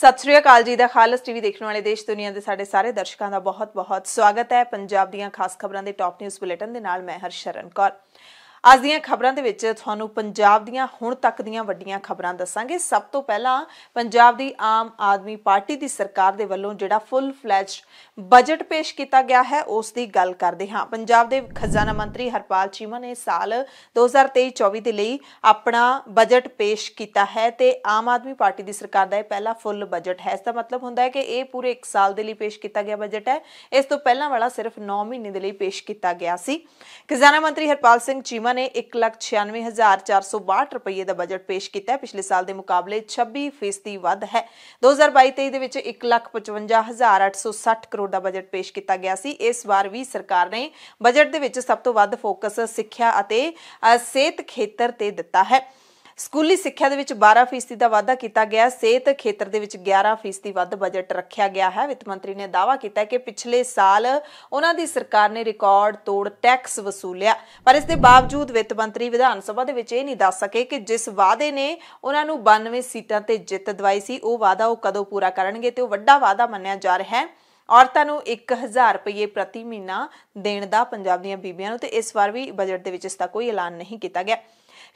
ਸਤਿ ਸ੍ਰੀ ਅਕਾਲ ਜੀ ਦਾ ਖਾਲਸ ਟੀਵੀ ਦੇਖਣ ਵਾਲੇ ਦੇਸ਼ ਦੁਨੀਆ ਦੇ ਸਾਡੇ ਸਾਰੇ ਦਰਸ਼ਕਾਂ ਦਾ ਬਹੁਤ-ਬਹੁਤ ਸਵਾਗਤ ਹੈ ਪੰਜਾਬ ਦੀਆਂ ਖਾਸ ਖਬਰਾਂ ਦੇ ਟਾਪ ਨਿਊਜ਼ ਬੁਲੇਟਿਨ ਦੇ ਨਾਲ ਮੈਂ ਹਰਸ਼ਰਨ ਕੌਰ ਅੱਜ ਦੀਆਂ ਖਬਰਾਂ ਦੇ ਵਿੱਚ ਤੁਹਾਨੂੰ ਪੰਜਾਬ ਦੀਆਂ ਹੁਣ ਤੱਕ ਦੀਆਂ ਵੱਡੀਆਂ ਖਬਰਾਂ ਦੱਸਾਂਗੇ ਸਭ ਤੋਂ ਪਹਿਲਾਂ ਪੰਜਾਬ ਦੀ ਆਮ ਆਦਮੀ ਪਾਰਟੀ ਦੀ ਸਰਕਾਰ ਦੇ ਵੱਲੋਂ ਜਿਹੜਾ ਫੁੱਲ ਫਲੈਜ ਬਜਟ ਪੇਸ਼ ਕੀਤਾ ਗਿਆ ਹੈ ਉਸ ਦੀ ਗੱਲ ਕਰਦੇ ਹਾਂ ਪੰਜਾਬ ਦੇ ਖਜ਼ਾਨਾ ਮੰਤਰੀ ਹਰਪਾਲ ਚੀਮਾ ਨੇ ਸਾਲ 2023-24 ਦੇ ਲਈ ਆਪਣਾ ਬਜਟ ਪੇਸ਼ ਕੀਤਾ ਹੈ ਤੇ ਆਮ ਆਦਮੀ ਪਾਰਟੀ ਦੀ ਸਰਕਾਰ ਦਾ ਇਹ ਪਹਿਲਾ ਫੁੱਲ ਬਜਟ ਹੈ ਇਸ ਦਾ ਮਤਲਬ ਹੁੰਦਾ ਹੈ ਕਿ ਇਹ ਪੂਰੇ 1 ਸਾਲ ਦੇ ਲਈ ਪੇਸ਼ ਕੀਤਾ ਗਿਆ ਬਜਟ ਹੈ ਇਸ ਤੋਂ ਪਹਿਲਾਂ ਵਾਲਾ ਸਿਰਫ 9 ਮਹੀਨੇ ਦੇ ਲਈ ਪੇਸ਼ ਕੀਤਾ ਗਿਆ ਸੀ ਖਜ਼ਾਨਾ ਮੰਤਰੀ ਹਰਪਾਲ ਸਿੰਘ ਚੀਮਾ ਨਿਗਮਾਂ ਨੇ 196462 ਰੁਪਏ ਦਾ ਬਜਟ ਪੇਸ਼ ਕੀਤਾ ਹੈ ਪਿਛਲੇ ਸਾਲ ਦੇ ਮੁਕਾਬਲੇ 26% ਵੱਧ ਹੈ 2022-23 ਦੇ ਵਿੱਚ 155860 ਕਰੋੜ ਦਾ ਬਜਟ ਪੇਸ਼ ਕੀਤਾ ਗਿਆ ਸੀ ਇਸ ਵਾਰ ਵੀ ਸਰਕਾਰ ਨੇ ਬਜਟ ਦੇ ਵਿੱਚ ਸਭ ਤੋਂ ਵੱਧ ਫੋਕਸ ਸਿੱਖਿਆ ਅਤੇ ਸਿਹਤ ਖੇਤਰ ਤੇ ਦਿੱਤਾ ਹੈ ਸਕੂਲੀ ਸਿੱਖਿਆ ਦੇ ਵਿੱਚ 12% ਦਾ ਵਾਧਾ ਕੀਤਾ ਗਿਆ ਸਿਹਤ ਖੇਤਰ ਦੇ ਵਿੱਚ 11% ਵੱਧ ਬਜਟ ਰੱਖਿਆ ਗਿਆ ਹੈ ਵਿੱਤ ਮੰਤਰੀ ਨੇ ਦਾਅਵਾ ਕੀਤਾ ਕਿ ਪਿਛਲੇ ਸਾਲ ਉਹਨਾਂ ਦੀ ਸਰਕਾਰ ਨੇ ਰਿਕਾਰਡ ਤੋੜ ਟੈਕਸ ਵਸੂਲਿਆ ਪਰ ਇਸ ਦੇ ਬਾਵਜੂਦ ਵਿੱਤ ਮੰਤਰੀ ਵਿਧਾਨ ਸਭਾ ਦੇ ਵਿੱਚ ਇਹ ਨਹੀਂ ਦੱਸ ਸਕੇ ਕਿ ਜਿਸ ਵਾਅਦੇ ਨੇ ਉਹਨਾਂ ਨੂੰ 92 ਸੀਟਾਂ ਤੇ ਜਿੱਤ ਦਵਾਈ ਸੀ ਉਹ ਵਾਅਦਾ ਉਹ ਕਦੋਂ ਪੂਰਾ ਕਰਨਗੇ ਤੇ ਉਹ ਵੱਡਾ ਵਾਅਦਾ ਮੰਨਿਆ ਜਾ ਰਿਹਾ ਹੈ ਔਰਤਾਂ ਨੂੰ 1000 ਰੁਪਏ ਪ੍ਰਤੀ ਮਹੀਨਾ ਦੇਣ ਦਾ ਪੰਜਾਬ ਦੀਆਂ ਬੀਬੀਆਂ ਨੂੰ ਤੇ ਇਸ ਵਾਰ ਵੀ ਬਜਟ ਦੇ ਵਿੱਚ ਇਸ ਦਾ ਕੋਈ ਐਲਾਨ ਨਹੀਂ ਕੀਤਾ ਗਿਆ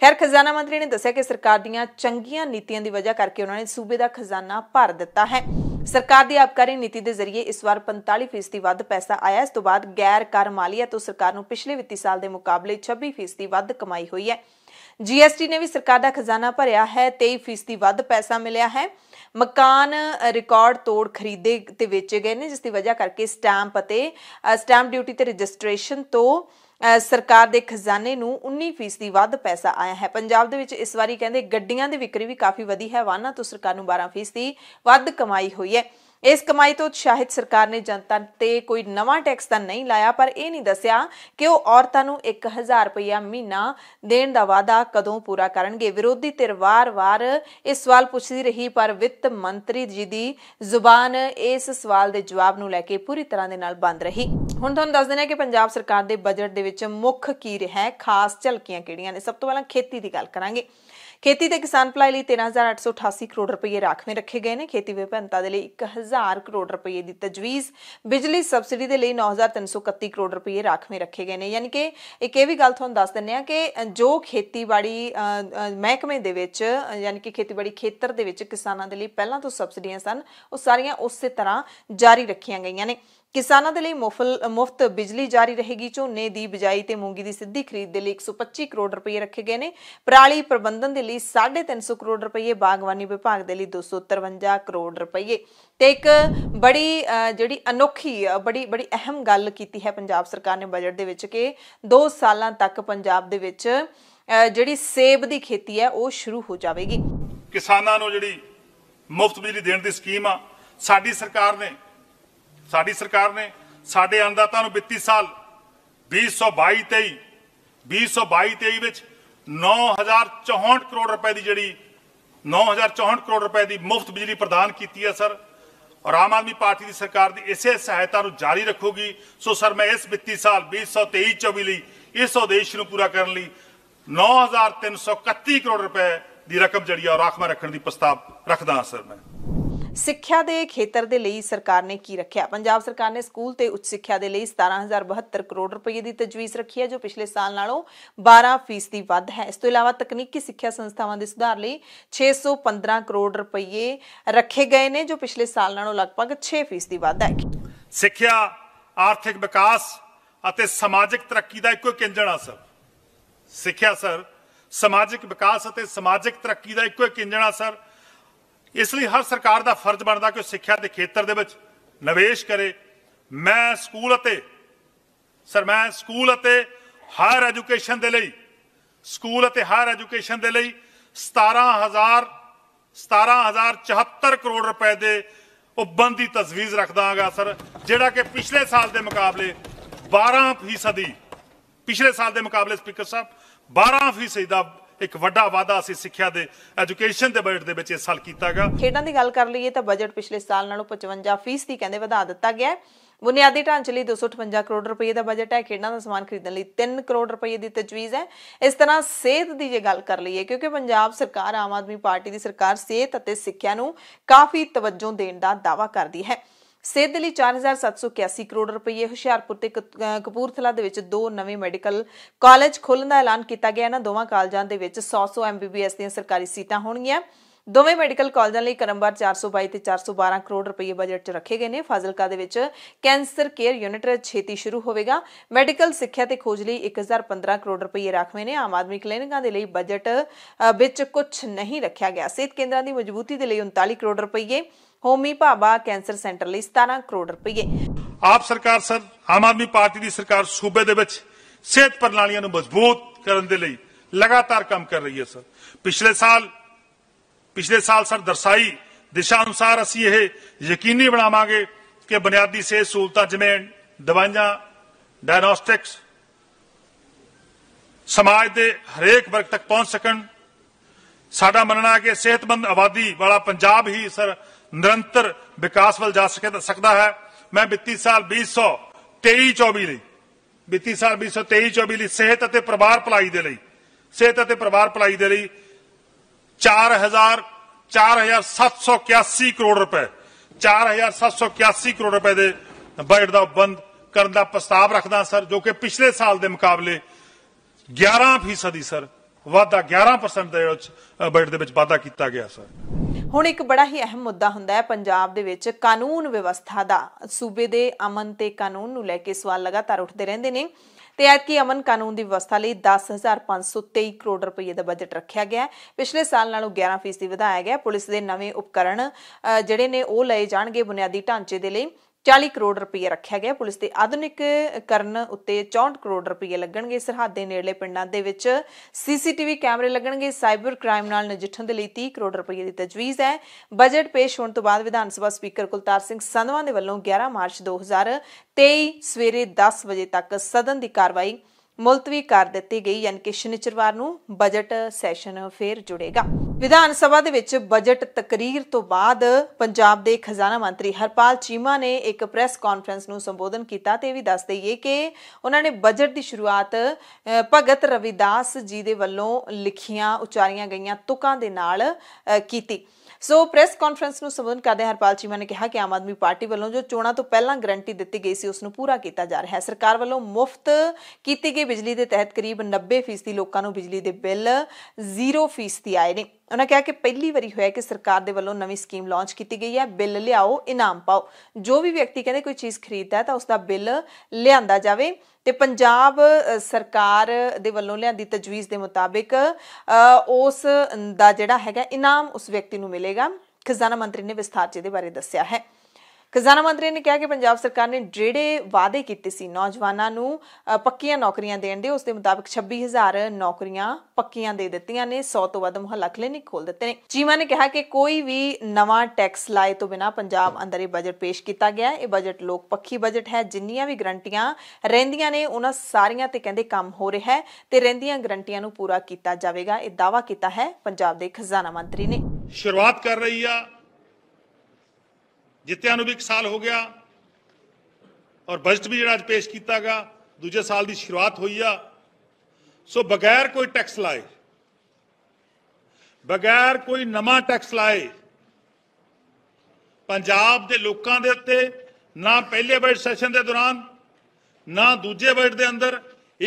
ਖੈਰ ਖਜ਼ਾਨਾ ਮੰਤਰੀ ਨੇ ਦੱਸਿਆ ਕਿ ਸਰਕਾਰ ਦੀਆਂ ਚੰਗੀਆਂ ਨੀਤੀਆਂ ਦੀ ਵਜ੍ਹਾ ਕਰਕੇ ਉਹਨਾਂ ਨੇ ਸੂਬੇ ਦਾ ਖਜ਼ਾਨਾ ਭਰ ਦਿੱਤਾ ਹੈ ਸਰਕਾਰ ਦੀ ਆਪਕਾਰੀ ਨੀਤੀ ਦੇ ਜ਼ਰੀਏ ਇਸ ਵਾਰ 45% ਵੱਧ ਪੈਸਾ ਆਇਆ ਇਸ ਤੋਂ ਬਾਅਦ ਗੈਰ ਕਰ ਮਾਲੀਆ ਤੋਂ ਸਰਕਾਰ ਨੂੰ ਪਿਛਲੇ ਵਿੱਤੀ ਸਾਲ ਦੇ ਮੁਕਾਬਲੇ 26% ਵੱਧ ਕਮਾਈ ਹੋਈ ਹੈ ਜੀਐਸਟੀ ਨੇ ਵੀ ਸਰਕਾਰ ਦਾ ਖਜ਼ਾਨਾ ਭਰਿਆ ਹੈ 23% ਵੱਧ ਪੈਸਾ ਮਿਲਿਆ ਹੈ ਮਕਾਨ ਰਿਕਾਰਡ ਤੋੜ ਖਰੀਦੇ ਤੇ ਵੇਚੇ ਗਏ ਨੇ ਜਿਸ ਦੀ ਵਜ੍ਹਾ ਕਰਕੇ ਸਟੈਂਪ ਅਤੇ ਸਟੈਂਪ ਡਿਊਟੀ ਤੇ ਰਜਿਸਟ੍ਰੇਸ਼ਨ ਤੋਂ ਸਰਕਾਰ ਦੇ ਖਜ਼ਾਨੇ ਨੂੰ 19% ਦੀ ਵੱਧ ਪੈਸਾ ਆਇਆ ਹੈ ਪੰਜਾਬ ਦੇ ਵਿੱਚ ਇਸ ਵਾਰੀ ਕਹਿੰਦੇ ਗੱਡੀਆਂ ਦੀ ਵਿਕਰੀ ਵੀ ਕਾਫੀ ਵਧੀ ਹੈ ਵਾਹਨਾਂ ਤੋਂ ਸਰਕਾਰ ਨੂੰ 12% ਦੀ ਵੱਧ ਕਮਾਈ ਹੋਈ ਹੈ ਇਸ ਕਮਾਈ ਤੋਂ ਉਤਸ਼ਾਹਿਤ ਸਰਕਾਰ ਨੇ ਜਨਤਾ ਤੇ ਕੋਈ ਨਵਾਂ ਟੈਕਸ ਤਾਂ ਨਹੀਂ ਲਾਇਆ ਪਰ ਇਹ ਨਹੀਂ ਦੱਸਿਆ ਕਿ ਉਹ ਔਰਤਾਂ ਨੂੰ 1000 ਰੁਪਇਆ ਮਹੀਨਾ ਦੇਣ ਦਾ ਵਾਅਦਾ ਕਦੋਂ ਪੂਰਾ ਕਰਨਗੇ ਵਿਰੋਧੀ ਧਿਰ ਵਾਰ-ਵਾਰ ਇਹ ਸਵਾਲ ਪੁੱਛਦੀ ਰਹੀ ਪਰ ਵਿੱਤ ਮੰਤਰੀ ਜੀ ਦੀ ਜ਼ੁਬਾਨ ਇਸ ਸਵਾਲ ਦੇ ਜਵਾਬ ਨੂੰ ਲੈ ਕੇ ਪੂਰੀ ਤਰ੍ਹਾਂ ਦੇ ਨਾਲ ਬੰਦ ਰਹੀ ਹੁਣ ਤੁਹਾਨੂੰ ਦੱਸ ਦਿੰਦੇ ਕਿ ਪੰਜਾਬ ਸਰਕਾਰ ਦੇ ਬਜਟ ਦੇ ਵਿੱਚ ਮੁੱਖ ਕੀ ਰਿਹਾ ਹੈ ਖਾਸ ਝਲਕੀਆਂ ਕਿਹੜੀਆਂ ਨੇ ਸਭ ਤੋਂ ਪਹਿਲਾਂ ਖੇਤੀ ਦੀ ਗੱਲ ਕਰਾਂਗੇ ਖੇਤੀ ਤੇ ਕਿਸਾਨ ਭਲਾਈ ਲਈ 13888 ਕਰੋੜ ਰੁਪਏ ਰਾਖਵੇਂ ਰੱਖੇ ਗਏ ਨੇ ਖੇਤੀ ਵਿਭਿੰਨਤਾ ਦੇ ਲਈ 1000 ਕਰੋੜ ਰੁਪਏ ਦੀ ਤਜਵੀਜ਼ ਬਿਜਲੀ ਸਬਸਿਡੀ ਦੇ ਲਈ 9331 ਕਰੋੜ ਰੁਪਏ ਰਾਖਵੇਂ ਰੱਖੇ ਗਏ ਨੇ ਯਾਨੀ ਕਿ ਇੱਕ ਇਹ ਵੀ ਗੱਲ ਤੁਹਾਨੂੰ ਦੱਸ ਦਿੰਨੇ ਆ ਕਿ ਜੋ ਖੇਤੀਬਾੜੀ ਮਹਿਕਮੇ ਦੇ ਵਿੱਚ ਯਾਨੀ ਕਿ ਖੇਤੀਬਾੜੀ ਖੇਤਰ ਦੇ ਵਿੱਚ ਕਿਸਾਨਾਂ ਦੇ ਲਈ ਪਹਿਲਾਂ ਤੋਂ ਸਬਸਿਡੀਆਂ ਸਨ ਉਹ ਸਾਰੀਆਂ ਉਸੇ ਤਰ੍ਹਾਂ ਜਾਰੀ ਰੱਖੀਆਂ ਗਈਆਂ ਨੇ ਕਿਸਾਨਾਂ ਦੇ ਲਈ ਮੁਫਤ ਬਿਜਲੀ ਜਾਰੀ ਰਹੇਗੀ ਝੋਨੇ ਦੀ ਬਿਜਾਈ ਤੇ ਮੂੰਗੀ ਦੀ ਸਿੱਧੀ ਖਰੀਦ ਦੇ ਲਈ 125 ਕਰੋੜ ਰੁਪਏ ਰੱਖੇ ਗਏ ਨੇ ਪਰਾਲੀ ਪ੍ਰਬੰਧਨ ਦੇ ਲਈ 350 ਕਰੋੜ ਰੁਪਏ ਬਾਗਵਾਨੀ ਵਿਭਾਗ ਦੇ ਲਈ 253 ਕਰੋੜ ਰੁਪਏ ਤੇ ਇੱਕ ਬੜੀ ਜਿਹੜੀ ਅਨੋਖੀ ਬੜੀ ਬੜੀ ਅਹਿਮ ਗੱਲ ਕੀਤੀ ਹੈ ਪੰਜਾਬ ਸਰਕਾਰ ਨੇ ਬਜਟ ਦੇ ਵਿੱਚ ਕਿ 2 ਸਾਲਾਂ ਤੱਕ ਪੰਜਾਬ ਦੇ ਵਿੱਚ ਜਿਹੜੀ ਸੇਬ ਦੀ ਖੇਤੀ ਹੈ ਉਹ ਸ਼ੁਰੂ ਹੋ ਜਾਵੇਗੀ ਕਿਸਾਨਾਂ ਨੂੰ ਜਿਹੜੀ ਮੁਫਤ ਬਿਜਲੀ ਦੇਣ ਦੀ ਸਕੀਮ ਆ ਸਾਡੀ ਸਰਕਾਰ ਨੇ ਸਾਡੀ ਸਰਕਾਰ ਨੇ ਸਾਡੇ ਅੰਦਾਤਾ ਨੂੰ ਵਿੱਤੀ ਸਾਲ 2022-23 2022-23 ਵਿੱਚ 9064 ਕਰੋੜ ਰੁਪਏ ਦੀ ਜਿਹੜੀ 9064 ਕਰੋੜ ਰੁਪਏ ਦੀ ਮੁਫਤ ਬਿਜਲੀ ਪ੍ਰਦਾਨ ਕੀਤੀ ਹੈ ਸਰ ਔਰ ਆਮ ਆਦਮੀ ਪਾਰਟੀ ਦੀ ਸਰਕਾਰ ਦੀ ਇਸੇ ਸਹਾਇਤਾ ਨੂੰ ਜਾਰੀ ਰੱਖੂਗੀ ਸੋ ਸਰ ਮੈਂ ਇਸ ਵਿੱਤੀ ਸਾਲ 2023-24 ਲਈ ਇਸ ਉਦੇਸ਼ ਨੂੰ ਪੂਰਾ ਕਰਨ ਲਈ 9331 ਕਰੋੜ ਰੁਪਏ ਦੀ ਰਕਮ ਜਿਹੜੀ ਔਰ ਆਖਮਾ ਰੱਖਣ ਦੀ ਪ੍ਰਸਤਾਵ ਰੱਖਦਾ ਹਾਂ ਸਰ ਮੈਂ ਸਿੱਖਿਆ ਦੇ ਖੇਤਰ ਦੇ ਲਈ ਸਰਕਾਰ ਨੇ ਕੀ ਰੱਖਿਆ ਪੰਜਾਬ ਸਰਕਾਰ ਨੇ ਸਕੂਲ ਤੇ ਉੱਚ ਸਿੱਖਿਆ ਦੇ ਲਈ 17072 ਕਰੋੜ ਰੁਪਏ ਦੀ ਤਜਵੀਜ਼ ਰੱਖੀ ਹੈ ਜੋ ਪਿਛਲੇ ਸਾਲ ਨਾਲੋਂ 12% ਦੀ ਵੱਧ ਹੈ ਇਸ ਤੋਂ ਇਲਾਵਾ ਤਕਨੀਕੀ ਸਿੱਖਿਆ ਸੰਸਥਾਵਾਂ ਦੇ ਸੁਧਾਰ ਲਈ 615 ਕਰੋੜ ਰੁਪਏ ਰੱਖੇ ਗਏ ਨੇ ਜੋ ਪਿਛਲੇ ਸਾਲ ਨਾਲੋਂ ਲਗਭਗ 6% ਦੀ ਵੱਧ ਹੈ ਸਿੱਖਿਆ ਆਰਥਿਕ ਵਿਕਾਸ ਅਤੇ ਸਮਾਜਿਕ ਤਰੱਕੀ ਦਾ ਇੱਕੋ ਕਿੰਜਣਾ ਸਰ ਸਿੱਖਿਆ ਸਰ ਸਮਾਜਿਕ ਵਿਕਾਸ ਅਤੇ ਸਮਾਜਿਕ ਤਰੱਕੀ ਦਾ ਇੱਕੋ ਇੱਕ ਆ ਸਰ ਇਸ ਲਈ ਹਰ ਸਰਕਾਰ ਦਾ ਫਰਜ਼ ਬਣਦਾ ਕਿ ਉਹ ਸਿੱਖਿਆ ਦੇ ਖੇਤਰ ਦੇ ਵਿੱਚ ਨਿਵੇਸ਼ ਕਰੇ ਮੈਂ ਸਕੂਲ ਅਤੇ ਸਰ ਮੈਂ ਸਕੂਲ ਅਤੇ ਹਾਇਰ ਐਜੂਕੇਸ਼ਨ ਦੇ ਲਈ ਸਕੂਲ ਅਤੇ ਹਾਇਰ ਐਜੂਕੇਸ਼ਨ ਦੇ ਲਈ 17000 17074 ਕਰੋੜ ਰੁਪਏ ਦੇ ਉਬਨ ਦੀ ਤਜਵੀਜ਼ ਰੱਖਦਾਗਾ ਸਰ ਜਿਹੜਾ ਕਿ ਪਿਛਲੇ ਸਾਲ ਦੇ ਮੁਕਾਬਲੇ 12% ਦੀ ਪਿਛਲੇ ਸਾਲ ਦੇ ਮੁਕਾਬਲੇ ਸਪੀਕਰ ਸਾਹਿਬ 12% ਦਾ ਇੱਕ ਵੱਡਾ ਵਾਅਦਾ ਅਸੀਂ ਸਿੱਖਿਆ ਦੇ ਐਜੂਕੇਸ਼ਨ ਦੇ ਬਜਟ ਦੇ ਵਿੱਚ ਇਸ ਸਾਲ ਕੀਤਾਗਾ ਖੇਡਾਂ ਦੀ ਗੱਲ ਕਰ ਲਈਏ ਤਾਂ ਬਜਟ ਪਿਛਲੇ ਸਾਲ ਨਾਲੋਂ 55% ਦੀ ਕਹਿੰਦੇ ਵਧਾ ਦਿੱਤਾ ਗਿਆ ਹੈ ਬੁਨਿਆਦੀ ਢਾਂਚੇ ਲਈ 258 ਕਰੋੜ ਰੁਪਏ ਦਾ ਬਜਟ ਹੈ ਖੇਡਾਂ ਦਾ ਸਮਾਨ ਖਰੀਦਣ ਲਈ 3 ਕਰੋੜ ਰੁਪਏ ਦੀ ਤਜਵੀਜ਼ ਹੈ ਇਸ ਤਰ੍ਹਾਂ ਸਿਹਤ ਦੀ ਜੇ ਗੱਲ ਕਰ ਲਈਏ ਕਿਉਂਕਿ ਪੰਜਾਬ ਸਰਕਾਰ ਆਮ ਆਦਮੀ ਪਾਰਟੀ ਦੀ ਸਰਕਾਰ ਸਿਹਤ ਅਤੇ ਸਿੱਖਿਆ ਨੂੰ ਕਾਫੀ ਤਵੱਜੋ ਦੇਣ ਦਾ ਦਾਵਾ ਕਰਦੀ ਹੈ ਸਿਹਤ ਦੇ ਲਈ 4781 ਕਰੋੜ ਰੁਪਏ ਹੁਸ਼ਿਆਰਪੁਰ ਤੇ ਕਪੂਰਥਲਾ ਦੇ ਵਿੱਚ ਦੋ ਨਵੇਂ ਮੈਡੀਕਲ ਕਾਲਜ ਖੋਲਣ ਦਾ ਐਲਾਨ ਕੀਤਾ ਗਿਆ ਹੈ ਨਾ ਦੋਵਾਂ ਕਾਲਜਾਂ ਦੇ ਵਿੱਚ 100-100 ਐਮਬੀਬੀਐਸ ਦੀਆਂ ਸਰਕਾਰੀ ਸੀਟਾਂ ਹੋਣਗੀਆਂ ਦੋਵੇਂ ਮੈਡੀਕਲ ਕਾਲਜਾਂ ਲਈ ਕਰਮਬਾਰ 422 ਤੇ 412 ਕਰੋੜ ਰੁਪਏ ਬਜਟ 'ਚ ਰੱਖੇ ਗਏ ਨੇ ਫਾਜ਼ਿਲਕਾ ਦੇ ਵਿੱਚ ਕੈਂਸਰ ਕੇਅਰ ਯੂਨਿਟ ਛੇਤੀ ਸ਼ੁਰੂ ਹੋਵੇਗਾ ਮੈਡੀਕਲ ਸਿੱਖਿਆ ਤੇ ਖੋਜ ਲਈ 1015 ਕਰੋੜ ਰੁਪਏ ਰੱਖਵੇਂ ਨੇ ਆਮ ਆਦਮੀ ਕਲੀਨਿਕਾਂ ਦੇ ਲਈ ਬਜਟ ਵਿੱਚ ਕੁਝ ਨਹੀਂ ਰੱਖਿਆ ਗਿਆ ਸਿਹਤ ਕੇਂਦਰਾਂ ਦੀ ਮਜ਼ਬੂਤੀ ਦੇ ਲਈ 39 ਕਰੋੜ ਰੁਪਏ ਹੋਮੀ ਭਾਬਾ ਕੈਂਸਰ ਸੈਂਟਰ ਲਈ 17 ਕਰੋੜ ਰੁਪਏ ਆਪ ਸਰਕਾਰ ਸਰ ਆਮ ਆਦਮੀ ਪਾਰਟੀ ਦੀ ਸਰਕਾਰ ਸੂਬੇ ਦੇ ਵਿੱਚ ਸਿਹਤ ਪ੍ਰਣਾਲੀਆਂ ਨੂੰ ਮਜ਼ਬੂਤ ਕਰਨ ਦੇ ਲਈ ਲਗਾਤਾਰ ਕੰਮ ਕਰ ਰਹੀ ਹੈ ਸਰ ਪਿਛਲੇ ਸਾਲ ਪਿਛਲੇ ਸਾਲ ਸਰ ਦਰਸਾਈ ਦਿਸ਼ਾ ਅਨੁਸਾਰ ਅਸੀਂ ਇਹ ਯਕੀਨੀ ਬਣਾਵਾਂਗੇ ਕਿ ਬੁਨਿਆਦੀ ਸਿਹਤ ਸਹੂਲਤਾਂ ਜਿਵੇਂ ਦਵਾਈਆਂ ਡਾਇਗਨੋਸਟਿਕਸ ਸਮਾਜ ਦੇ ਹਰੇਕ ਵਰਗ ਤੱਕ ਪਹੁੰਚ ਸਕਣ ਸਾਡਾ ਮੰਨਣਾ ਹੈ ਕਿ ਸਿਹਤਮੰਦ ਆਬਾਦੀ ਵਾਲਾ ਪੰਜਾਬ ਹੀ ਸਰ ਨਿਰੰਤਰ ਵਿਕਾਸ ਵੱਲ ਜਾ ਸਕਦਾ ਹੈ ਮੈਂ ਵਿੱਤੀ ਸਾਲ 2023-24 ਲਈ ਵਿੱਤੀ ਸਾਲ 2023-24 ਲਈ ਸਿਹਤ ਅਤੇ ਪਰਿਵਾਰ ਭਲਾਈ ਦੇ ਲਈ ਸਿਹਤ ਅਤੇ ਪਰਿਵਾਰ ਭਲਾਈ ਦੇ ਲਈ 4000 4781 ਕਰੋੜ ਰੁਪਏ 4781 ਕਰੋੜ ਰੁਪਏ ਦੇ ਬਜਟ ਦਾ ਬੰਦ ਕਰਨ ਦਾ ਪ੍ਰਸਤਾਵ ਰੱਖਦਾ ਸਰ ਜੋ ਕਿ ਪਿਛਲੇ ਸਾਲ ਦੇ ਮੁਕਾਬਲੇ 11% ਦੀ ਸਰ ਵਾਧਾ 11% ਦੇ ਬਜਟ ਦੇ ਵਿੱਚ ਵਾਧਾ ਕੀਤਾ ਗਿਆ ਸਰ ਹੁਣ ਇੱਕ ਬੜਾ ਹੀ ਅਹਿਮ ਮੁੱਦਾ ਹੁੰਦਾ ਹੈ ਪੰਜਾਬ ਦੇ ਵਿੱਚ ਕਾਨੂੰਨ ਵਿਵਸਥਾ ਦਾ ਸੂਬੇ ਦੇ ਅਮਨ ਤੇ ਕਾਨੂੰਨ ਨੂੰ ਲੈ ਕੇ ਸਵਾਲ ਲਗਾਤਾਰ ਉੱਠਦੇ ਰਹਿੰਦੇ ਨੇ ਤੇ ਐਤ ਕੀ ਅਮਨ ਕਾਨੂੰਨ ਦੀ ਵਿਵਸਥਾ ਲਈ 10523 ਕਰੋੜ ਰੁਪਏ ਦਾ ਬਜਟ ਰੱਖਿਆ ਗਿਆ ਪਿਛਲੇ ਸਾਲ ਨਾਲੋਂ 11% ਵਧਾਇਆ ਗਿਆ ਪੁਲਿਸ ਦੇ ਨਵੇਂ ਉਪਕਰਣ ਜਿਹੜੇ ਨੇ ਉਹ ਲਏ ਜਾਣਗੇ ਬੁਨਿਆਦੀ ਢਾਂਚੇ ਦੇ ਲਈ 40 ਕਰੋੜ ਰੁਪਏ ਰੱਖਿਆ ਗਿਆ ਪੁਲਿਸ ਦੇ ਆਧੁਨਿਕ ਕਰਨ ਉੱਤੇ 64 ਕਰੋੜ ਰੁਪਏ ਲੱਗਣਗੇ ਸਰਹੱਦ ਦੇ ਨੇੜਲੇ ਪਿੰਡਾਂ ਦੇ ਵਿੱਚ ਸੀਸੀਟੀਵੀ ਕੈਮਰੇ ਲੱਗਣਗੇ ਸਾਈਬਰ ਕ੍ਰਾਈਮ ਨਾਲ ਨਜਿੱਠਣ ਦੇ ਲਈ 30 ਕਰੋੜ ਰੁਪਏ ਦੀ ਤਜਵੀਜ਼ ਹੈ ਬਜਟ ਪੇਸ਼ ਹੋਣ ਤੋਂ ਬਾਅਦ ਵਿਧਾਨ ਸਭਾ ਸਪੀਕਰ ਕੁਲਤਾਰ ਸਿੰਘ ਸੰਧਵਾ ਦੇ ਵੱਲੋਂ 11 ਮਾਰਚ 2023 ਸਵੇਰੇ 10 ਵਜੇ ਤੱਕ ਸਦਨ ਦੀ ਕਾਰਵਾਈ ਮੁਲਤਵੀ ਕਰ ਦਿੱਤੀ ਗਈ ਯਾਨੀ ਕਿ ਸ਼ਨੀਚਰਵਾਰ ਨੂੰ ਬਜਟ ਸੈਸ਼ਨ ਫੇਰ ਜੁੜੇਗਾ ਵਿਧਾਨ ਸਭਾ ਦੇ ਵਿੱਚ ਬਜਟ ਤਕਰੀਰ ਤੋਂ ਬਾਅਦ ਪੰਜਾਬ ਦੇ ਖਜ਼ਾਨਾ ਮੰਤਰੀ ਹਰਪਾਲ ਚੀਮਾ ਨੇ ਇੱਕ ਪ੍ਰੈਸ ਕਾਨਫਰੰਸ ਨੂੰ ਸੰਬੋਧਨ ਕੀਤਾ ਤੇ ਇਹ ਵੀ ਦੱਸ ਦਈਏ ਕਿ ਉਹਨਾਂ ਨੇ ਬਜਟ ਦੀ ਸ਼ੁਰੂਆਤ ਭਗਤ ਰਵਿਦਾਸ ਜੀ ਦੇ ਵੱਲੋਂ ਲਿਖੀਆਂ ਉਚਾਰੀਆਂ ਗਈਆਂ ਤੁਕਾਂ ਦੇ ਨਾਲ ਕੀਤੀ ਸੋ ਪ੍ਰੈਸ ਕਾਨਫਰੰਸ ਨੂੰ ਸੰਬੋਧਨ ਕਰਦੇ ਹਰਪਾਲ ਚੀਮਾ ਨੇ ਕਿਹਾ ਕਿ ਆਮ ਆਦਮੀ ਪਾਰਟੀ ਵੱਲੋਂ ਜੋ ਚੋਣਾਂ ਤੋਂ ਪਹਿਲਾਂ ਗਰੰਟੀ ਦਿੱਤੀ ਗਈ ਸੀ ਉਸ ਨੂੰ ਪੂਰਾ ਕੀਤਾ ਜਾ ਰਿਹਾ ਹੈ ਸਰਕਾਰ ਵੱਲੋਂ ਮੁਫਤ ਕੀਤੀ ਗਈ ਬਿਜਲੀ ਦੇ ਤਹਿਤ ਕਰੀਬ 90% ਲੋਕਾਂ ਨੂੰ ਬਿਜਲੀ ਦੇ ਬਿੱਲ 0% ਆਏ ਨੇ ਉਹਨਾਂ ਕਿਹਾ ਕਿ ਪਹਿਲੀ ਵਾਰੀ ਹੋਇਆ ਕਿ ਸਰਕਾਰ ਦੇ ਵੱਲੋਂ ਨਵੀਂ ਸਕੀਮ ਲਾਂਚ ਕੀਤੀ ਗਈ ਹੈ ਬਿੱਲ ਲਿਆਓ ਇਨਾਮ ਪਾਓ ਜੋ ਵੀ ਵਿਅਕਤੀ ਕਹਿੰਦੇ ਕੋਈ ਚੀਜ਼ ਖਰੀਦਦਾ ਹੈ ਤਾਂ ਉਸ ਦਾ ਬਿੱਲ ਲਿਆਂਦਾ ਜਾਵੇ ਤੇ ਪੰਜਾਬ ਸਰਕਾਰ ਦੇ ਵੱਲੋਂ ਲਿਆਂਦੀ ਤਜਵੀਜ਼ ਦੇ ਮੁਤਾਬਿਕ ਉਸ ਦਾ ਜਿਹੜਾ ਹੈਗਾ ਇਨਾਮ ਉਸ ਵਿਅਕਤੀ ਨੂੰ ਮਿਲੇਗਾ ਖਜ਼ਾਨਾ ਮੰਤਰੀ ਨੇ ਵਿਸਥਾਰ ਚ ਇਹਦੇ ਬਾਰੇ ਦੱਸਿਆ ਹੈ ਖਜ਼ਾਨਾ ਮੰਤਰੀ ਨੇ ਕਿਹਾ ਕਿ ਪੰਜਾਬ ਸਰਕਾਰ ਨੇ ਜਿਹੜੇ ਵਾਅਦੇ ਕੀਤੇ ਸੀ ਨੌਜਵਾਨਾਂ ਨੂੰ ਪੱਕੀਆਂ ਨੌਕਰੀਆਂ ਦੇਣ ਦੇ ਉਸ ਦੇ ਮੁਤਾਬਕ 26000 ਨੌਕਰੀਆਂ ਪੱਕੀਆਂ ਦੇ ਦਿੱਤੀਆਂ ਨੇ 100 ਤੋਂ ਵੱਧ ਮੁਹੱਲਾ ਕਲੀਨਿਕ ਖੋਲ ਦਿੱਤੇ ਨੇ ਚੀਮਾ ਨੇ ਕਿਹਾ ਕਿ ਕੋਈ ਵੀ ਨਵਾਂ ਟੈਕਸ ਲਾਏ ਤੋਂ ਬਿਨਾ ਪੰਜਾਬ ਅੰਦਰ ਇਹ ਬਜਟ ਪੇਸ਼ ਕੀਤਾ ਗਿਆ ਇਹ ਬਜਟ ਲੋਕ ਪੱਖੀ ਬਜਟ ਹੈ ਜਿੰਨੀਆਂ ਵੀ ਗਰੰਟੀਆਂ ਰਹਿੰਦੀਆਂ ਨੇ ਉਹਨਾਂ ਸਾਰੀਆਂ ਤੇ ਕਹਿੰਦੇ ਕੰਮ ਹੋ ਰਿਹਾ ਹੈ ਤੇ ਰਹਿੰਦੀਆਂ ਗਰੰਟੀਆਂ ਨੂੰ ਪੂਰਾ ਕੀਤਾ ਜਾਵੇਗਾ ਇਹ ਦਾਵਾ ਕੀਤਾ ਹੈ ਪੰਜਾਬ ਦੇ ਖਜ਼ਾਨਾ ਮੰਤਰੀ ਨੇ ਸ਼ੁਰੂਆਤ ਕਰ ਰਹੀ ਆ ਜਿੱਤਿਆਂ ਨੂੰ ਵੀ 1 ਸਾਲ ਹੋ ਗਿਆ ਔਰ ਬਜਟ ਵੀ ਜਿਹੜਾ ਅੱਜ ਪੇਸ਼ ਕੀਤਾ ਗਿਆ ਦੂਜੇ ਸਾਲ ਦੀ ਸ਼ੁਰੂਆਤ ਹੋਈ ਆ ਸੋ ਬਗੈਰ ਕੋਈ ਟੈਕਸ ਲਾਏ ਬਗੈਰ ਕੋਈ ਨਵਾਂ ਟੈਕਸ ਲਾਏ ਪੰਜਾਬ ਦੇ ਲੋਕਾਂ ਦੇ ਉੱਤੇ ਨਾ ਪਹਿਲੇ ਬਜਟ ਸੈਸ਼ਨ ਦੇ ਦੌਰਾਨ ਨਾ ਦੂਜੇ ਬਜਟ ਦੇ ਅੰਦਰ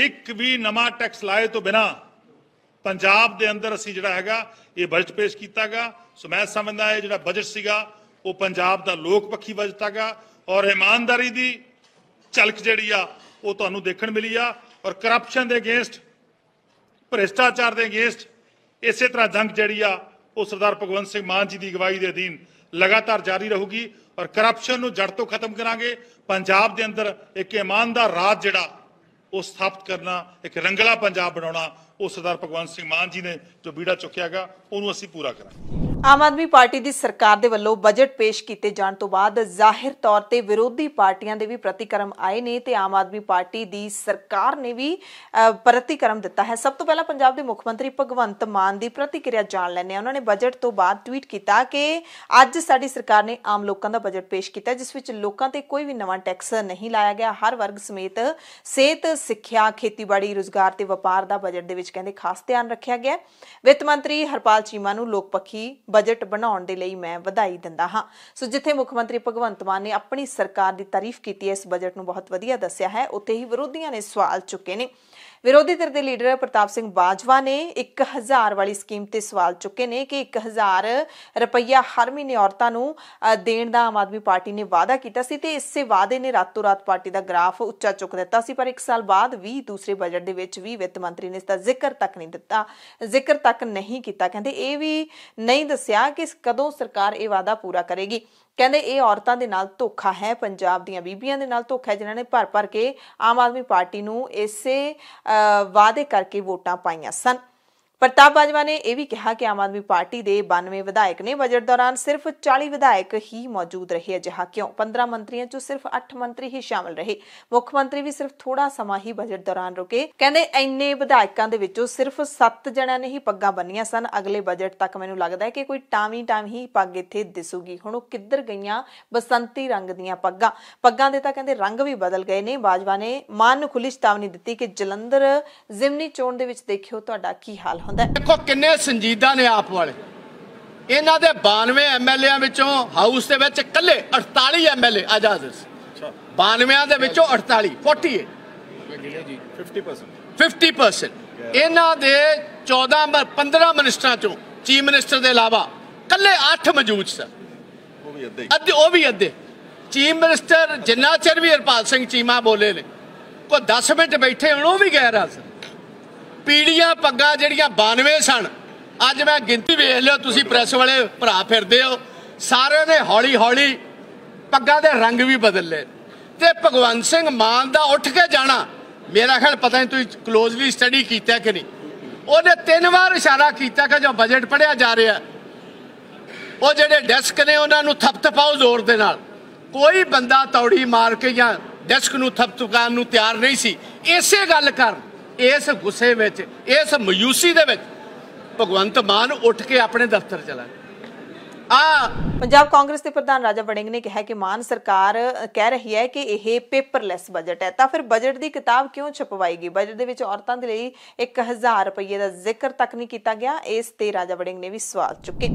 ਇੱਕ ਵੀ ਨਵਾਂ ਟੈਕਸ ਲਾਏ ਤੋਂ ਬਿਨਾ ਪੰਜਾਬ ਦੇ ਅੰਦਰ ਅਸੀਂ ਜਿਹੜਾ ਹੈਗਾ ਇਹ ਬਜਟ ਪੇਸ਼ ਕੀਤਾ ਗਿਆ ਸੋ ਮੈਂ ਸਮਝਦਾ ਇਹ ਜਿਹੜਾ ਬਜਟ ਸੀਗਾ ਉਹ ਪੰਜਾਬ ਦਾ ਲੋਕ ਪੱਖੀ ਵਜਤਾਗਾ ਔਰ ਇਮਾਨਦਾਰੀ ਦੀ ਚਲਕ ਜਿਹੜੀ ਆ ਉਹ ਤੁਹਾਨੂੰ ਦੇਖਣ ਮਿਲੀ ਆ ਔਰ ਕਰਪਸ਼ਨ ਦੇ ਅਗੇਂਸਟ ਭ੍ਰਿਸ਼ਟਾਚਾਰ ਦੇ ਅਗੇਂਸਟ ਇਸੇ ਤਰ੍ਹਾਂ ਜੰਗ ਜਿਹੜੀ ਆ ਉਹ ਸਰਦਾਰ ਭਗਵੰਤ ਸਿੰਘ ਮਾਨ ਜੀ ਦੀ ਅਗਵਾਈ ਦੇ ਅਧੀਨ ਲਗਾਤਾਰ ਜਾਰੀ ਰਹੂਗੀ ਔਰ ਕਰਪਸ਼ਨ ਨੂੰ ਜੜ ਤੋਂ ਖਤਮ ਕਰਾਂਗੇ ਪੰਜਾਬ ਦੇ ਅੰਦਰ ਇੱਕ ਇਮਾਨਦਾਰ ਰਾਜ ਜਿਹੜਾ ਉਹ ਸਥਾਪਿਤ ਕਰਨਾ ਇੱਕ ਰੰਗਲਾ ਪੰਜਾਬ ਬਣਾਉਣਾ ਉਹ ਸਰਦਾਰ ਭਗਵੰਤ ਸਿੰਘ ਮਾਨ ਜੀ ਨੇ ਜੋ ਬੀੜਾ ਚੁੱਕਿਆਗਾ ਉਹਨੂੰ ਅਸੀਂ ਪੂਰਾ ਕਰਾਂਗੇ ਆਮ ਆਦਮੀ ਪਾਰਟੀ ਦੀ ਸਰਕਾਰ ਦੇ ਵੱਲੋਂ ਬਜਟ ਪੇਸ਼ ਕੀਤੇ ਜਾਣ ਤੋਂ ਬਾਅਦ ਜ਼ਾਹਿਰ ਤੌਰ ਤੇ ਵਿਰੋਧੀ ਪਾਰਟੀਆਂ ਦੇ ਵੀ ਪ੍ਰਤੀਕਰਮ ਆਏ ਨੇ ਤੇ ਆਮ ਆਦਮੀ ਪਾਰਟੀ ਦੀ ਸਰਕਾਰ ਨੇ ਵੀ ਪ੍ਰਤੀਕਰਮ ਦਿੱਤਾ ਹੈ ਸਭ ਤੋਂ ਪਹਿਲਾਂ ਪੰਜਾਬ ਦੇ ਮੁੱਖ ਮੰਤਰੀ ਭਗਵੰਤ ਮਾਨ ਦੀ ਪ੍ਰਤੀਕਿਰਿਆ ਜਾਣ ਲੈਣੇ ਆ ਉਹਨਾਂ ਨੇ ਬਜਟ ਤੋਂ ਬਾਅਦ ਟਵੀਟ ਕੀਤਾ ਕਿ ਅੱਜ ਸਾਡੀ ਸਰਕਾਰ ਨੇ ਆਮ ਲੋਕਾਂ ਦਾ ਬਜਟ ਪੇਸ਼ ਕੀਤਾ ਜਿਸ ਵਿੱਚ ਲੋਕਾਂ ਤੇ ਕੋਈ ਵੀ ਨਵਾਂ ਟੈਕਸ ਨਹੀਂ ਲਾਇਆ ਗਿਆ ਹਰ ਵਰਗ ਸਮੇਤ ਸਿਹਤ ਸਿੱਖਿਆ ਖੇਤੀਬਾੜੀ ਰੋਜ਼ਗਾਰ ਤੇ ਵਪਾਰ ਦਾ ਬਜਟ ਦੇ ਵਿੱਚ ਕਹਿੰਦੇ ਖਾਸ ਧਿਆਨ ਰੱਖਿਆ ਗਿਆ ਵਿੱਤ ਮੰਤਰੀ ਹਰਪਾਲ ਚੀਮਾ ਨੂੰ ਲੋਕਪੱਖੀ ਬਜਟ ਬਣਾਉਣ ਦੇ ਲਈ ਮੈਂ ਵਧਾਈ ਦਿੰਦਾ ਹਾਂ ਸੋ ਜਿੱਥੇ ਮੁੱਖ ਮੰਤਰੀ ਭਗਵੰਤ ਮਾਨ ਨੇ ਆਪਣੀ ਸਰਕਾਰ ਦੀ ਤਾਰੀਫ ਕੀਤੀ ਹੈ ਇਸ ਬਜਟ ਨੂੰ ਬਹੁਤ ਵਧੀਆ ਦੱਸਿਆ ਹੈ ਉੱਥੇ ਹੀ ਵਿਰੋਧੀਆਂ ਨੇ ਸਵਾਲ ਚੁੱਕੇ ਨੇ ਵਿਰੋਧੀ ਧਿਰ ਦੇ ਲੀਡਰ ਪ੍ਰਤਾਪ ਸਿੰਘ ਬਾਜਵਾ ਨੇ 1000 ਵਾਲੀ ਸਕੀਮ ਤੇ ਸਵਾਲ ਚੁੱਕੇ ਨੇ ਕਿ 1000 ਰੁਪਇਆ ਹਰ ਮਹੀਨੇ ਔਰਤਾਂ ਨੂੰ ਦੇਣ ਦਾ ਆਮ ਆਦਮੀ ਪਾਰਟੀ ਨੇ ਵਾਅਦਾ ਕੀਤਾ ਸੀ ਤੇ ਇਸੇ ਵਾਅਦੇ ਨੇ ਰਾਤੋਂ ਰਾਤ ਪਾਰਟੀ ਦਾ ਗ੍ਰਾਫ ਉੱਚਾ ਚੁੱਕ ਦਿੱਤਾ ਸੀ ਪਰ 1 ਸਾਲ ਬਾਅਦ ਵੀ ਦੂਸਰੇ ਬਜਟ ਦੇ ਵਿੱਚ ਵੀ ਵਿੱਤ ਮੰਤਰੀ ਨੇ ਇਸ ਦਾ ਜ਼ਿਕਰ ਤੱਕ ਨਹੀਂ ਦਿੱਤਾ ਜ਼ਿਕਰ ਤੱਕ ਨਹੀਂ ਕੀਤਾ ਕਹਿੰਦੇ ਇਹ ਵੀ ਨਹੀਂ ਦੱਸਿਆ ਕਿ ਕਦੋਂ ਸਰਕਾਰ ਇਹ ਵਾਅਦਾ ਪੂਰਾ ਕਰੇਗੀ ਕਹਿੰਦੇ ਇਹ ਔਰਤਾਂ ਦੇ ਨਾਲ ਧੋਖਾ ਹੈ ਪੰਜਾਬ ਦੀਆਂ ਬੀਬੀਆਂ ਦੇ ਨਾਲ ਧੋਖਾ ਹੈ ਜਿਨ੍ਹਾਂ ਨੇ ਭਰ ਭਰ ਕੇ ਆਮ ਆਦਮੀ ਪਾਰਟੀ ਨੂੰ ਇਸੇ ਵਾਅਦੇ ਕਰਕੇ ਵੋਟਾਂ ਪਾਈਆਂ ਸਨ ਪ੍ਰਤਾਪ ਬਾਜਵਾ ਨੇ ਇਹ ਵੀ ਕਿਹਾ ਕਿ ਆਮ ਆਦਮੀ ਪਾਰਟੀ ਦੇ 92 ਵਿਧਾਇਕ ਨੇ ਬਜਟ ਦੌਰਾਨ ਸਿਰਫ 40 ਵਿਧਾਇਕ ਹੀ ਮੌਜੂਦ ਰਹੇ ਅਜਿਹਾ ਕਿਉਂ 15 ਮੰਤਰੀਆਂ ਚੋਂ ਸਿਰਫ 8 ਮੰਤਰੀ ਹੀ ਸ਼ਾਮਲ ਰਹੇ ਮੁੱਖ ਮੰਤਰੀ ਵੀ ਸਿਰਫ ਥੋੜਾ ਸਮਾਂ ਹੀ ਬਜਟ ਦੌਰਾਨ ਰੁਕੇ ਕਹਿੰਦੇ ਐਨੇ ਵਿਧਾਇਕਾਂ ਦੇ ਵਿੱਚੋਂ ਸਿਰਫ 7 ਜਣਿਆਂ ਨੇ ਹੀ ਪੱਗਾਂ ਬੰਨੀਆਂ ਸਨ ਅਗਲੇ ਬਜਟ ਤੱਕ ਮੈਨੂੰ ਲੱਗਦਾ ਹੈ ਕਿ ਕੋਈ ਟਾਵੀਂ ਟਾਵੀਂ ਹੀ ਪੱਗ ਇੱਥੇ ਦਿਸੂਗੀ ਹੁਣ ਉਹ ਕਿੱਧਰ ਗਈਆਂ ਬਸੰਤੀ ਰੰਗ ਦੀਆਂ ਪੱਗਾਂ ਪੱਗਾਂ ਦੇ ਤਾਂ ਕਹਿੰਦੇ ਰੰਗ ਵੀ ਬਦਲ ਗਏ ਨੇ ਬਾਜਵਾ ਨੇ ਮਾਨ ਨੂੰ ਖੁੱਲੀ ਚੇਤਾਵਨੀ ਦਿੱਤੀ ਕਿ ਜਲੰਧਰ ਜ਼ਿਮਨੀ ਚੋਣ ਦੇ ਵਿੱਚ ਦੇਖਿਓ ਤੁਹਾਡਾ ਕੀ ਹਾਲ ਹੁੰਦਾ ਦੇਖੋ ਕਿੰਨੇ ਸੰਜੀਦਾ ਨੇ ਆਪ ਵਾਲੇ ਇਹਨਾਂ ਦੇ 92 ਐਮਐਲਏਆਂ ਵਿੱਚੋਂ ਹਾਊਸ ਦੇ ਵਿੱਚ ਇਕੱਲੇ 48 ਐਮਐਲਏ ਆਜ਼ਾਦ ਸੀ 92 ਦੇ ਵਿੱਚੋਂ 48 48 50% 50% ਇਹਨਾਂ ਦੇ 14 15 ਮਿਨਿਸਟਰਾਂ ਚੋਂ ਚੀਫ ਮਿਨਿਸਟਰ ਦੇ ਇਲਾਵਾ ਇਕੱਲੇ 8 ਮੌਜੂਦ ਸਨ ਉਹ ਵੀ ਅੱਧੇ ਅੱਧੇ ਉਹ ਵੀ ਅੱਧੇ ਚੀਫ ਮਿਨਿਸਟਰ ਜਿੰਨਾ ਚਿਰ ਵੀ ਹਰਪਾਲ ਸਿੰਘ ਚੀਮਾ ਬੋਲੇ ਨੇ ਕੋ 10 ਮਿੰਟ ਬੈਠੇ ਹੁਣ ਉਹ ਵੀ ਗੈਰ ਹਾਜ਼ਰ ਪੀੜੀਆਂ ਪੱਗਾਂ ਜਿਹੜੀਆਂ 92 ਸਨ ਅੱਜ ਮੈਂ ਗਿਣਤੀ ਵੇਖ ਲਿਓ ਤੁਸੀਂ ਪ੍ਰੈਸ ਵਾਲੇ ਭਰਾ ਫਿਰਦੇ ਹੋ ਸਾਰਿਆਂ ਨੇ ਹੌਲੀ ਹੌਲੀ ਪੱਗਾਂ ਦੇ ਰੰਗ ਵੀ ਬਦਲ ਲਏ ਤੇ ਭਗਵੰਤ ਸਿੰਘ ਮਾਨ ਦਾ ਉੱਠ ਕੇ ਜਾਣਾ ਮੇਰਾ ਖਿਆਲ ਪਤਾ ਨਹੀਂ ਤੁਸੀਂ ਕਲੋਜ਼ਲੀ ਸਟੱਡੀ ਕੀਤਾ ਕਿ ਨਹੀਂ ਉਹਨੇ ਤਿੰਨ ਵਾਰ ਇਸ਼ਾਰਾ ਕੀਤਾ ਕਿ ਜੋ ਬਜਟ ਪੜਿਆ ਜਾ ਰਿਹਾ ਉਹ ਜਿਹੜੇ ਡੈਸਕ ਨੇ ਉਹਨਾਂ ਨੂੰ ਥਪਥਪਾਓ ਜ਼ੋਰ ਦੇ ਨਾਲ ਕੋਈ ਬੰਦਾ ਤੌੜੀ ਮਾਰ ਕੇ ਜਾਂ ਡੈਸਕ ਨੂੰ ਥਪਥਪਾਉਣ ਨੂੰ ਤਿਆਰ ਨਹੀਂ ਸੀ ਇਸੇ ਗੱਲ ਕਰਨ ਇਸ ਗੁੱਸੇ ਵਿੱਚ ਇਸ ਮਯੂਸੀ ਦੇ ਵਿੱਚ ਭਗਵੰਤ ਮਾਨ ਉੱਠ ਕੇ ਆਪਣੇ ਦਫ਼ਤਰ ਚਲਾ ਆ ਪੰਜਾਬ ਕਾਂਗਰਸ ਦੇ ਪ੍ਰਧਾਨ ਰਾਜਾ ਵੜਿੰਗ ਨੇ ਕਿਹਾ ਕਿ ਮਾਨ ਸਰਕਾਰ ਕਹਿ ਰਹੀ ਹੈ ਕਿ ਇਹ ਪੇਪਰਲੈਸ ਬਜਟ ਹੈ ਤਾਂ ਫਿਰ ਬਜਟ ਦੀ ਕਿਤਾਬ ਕਿਉਂ ਛਪਵਾਏਗੀ ਬਜਟ ਦੇ ਵਿੱਚ ਔਰਤਾਂ ਦੇ ਲਈ 1000 ਰੁਪਏ ਦਾ ਜ਼ਿਕਰ ਤੱਕ ਨਹੀਂ ਕੀਤਾ ਗਿਆ ਇਸ ਤੇ ਰਾਜਾ ਵੜਿੰਗ ਨੇ ਵੀ ਸਵਾਲ ਚੁੱਕੇ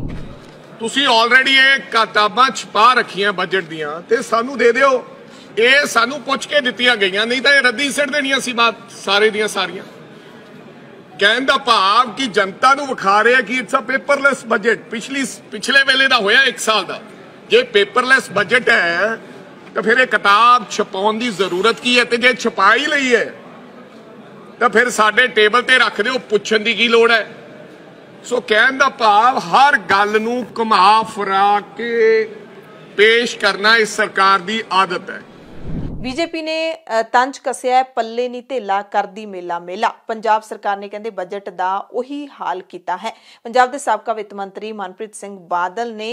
ਤੁਸੀਂ ਆਲਰੇਡੀ ਇਹ ਕਿਤਾਬਾਂ ਛਪਾ ਰੱਖੀਆਂ ਬਜਟ ਦੀਆਂ ਤੇ ਸਾਨੂੰ ਦੇ ਦਿਓ ਇਹ ਸਾਨੂੰ ਪੁੱਛ ਕੇ ਦਿੱਤੀਆਂ ਗਈਆਂ ਨਹੀਂ ਤਾਂ ਇਹ ਰੱਦੀ ਸਿੱਟ ਦੇਣੀਆਂ ਸੀ ਬਾਤ ਸਾਰੇ ਦੀਆਂ ਸਾਰੀਆਂ ਕਹਿਣ ਦਾ ਭਾਵ ਕਿ ਜਨਤਾ ਨੂੰ ਵਿਖਾ ਰਿਹਾ ਕਿ ਇਟਸ ਅ ਪੇਪਰਲੈਸ ਬਜਟ ਪਿਛਲੀ ਪਿਛਲੇ ਵੇਲੇ ਦਾ ਹੋਇਆ 1 ਸਾਲ ਦਾ ਜੇ ਪੇਪਰਲੈਸ ਬਜਟ ਹੈ ਤਾਂ ਫਿਰ ਇਹ ਕਿਤਾਬ ਛਪਾਉਣ ਦੀ ਜ਼ਰੂਰਤ ਕੀ ਹੈ ਤੇ ਜੇ ਛਪਾਈ ਲਈ ਹੈ ਤਾਂ ਫਿਰ ਸਾਡੇ ਟੇਬਲ ਤੇ ਰੱਖ ਦਿਓ ਪੁੱਛਣ ਦੀ ਕੀ ਲੋੜ ਹੈ ਸੋ ਕਹਿਣ ਦਾ ਭਾਵ ਹਰ ਗੱਲ ਨੂੰ ਘੁਮਾ ਫਰਾ ਕੇ ਪੇਸ਼ ਕਰਨਾ ਇਸ ਸਰਕਾਰ ਦੀ ਆਦਤ ਹੈ ਬੀਜੇਪੀ ਨੇ ਤੰਜ ਕਸਿਆ ਪੱਲੇ ਨਹੀਂ ਢੇਲਾ ਕਰਦੀ ਮੇਲਾ ਮੇਲਾ ਪੰਜਾਬ ਸਰਕਾਰ ਨੇ ਕਹਿੰਦੇ ਬਜਟ ਦਾ ਉਹੀ ਹਾਲ ਕੀਤਾ ਹੈ ਪੰਜਾਬ ਦੇ ਸਾਬਕਾ ਵਿੱਤ ਮੰਤਰੀ ਮਨਪ੍ਰੀਤ ਸਿੰਘ ਬਾਦਲ ਨੇ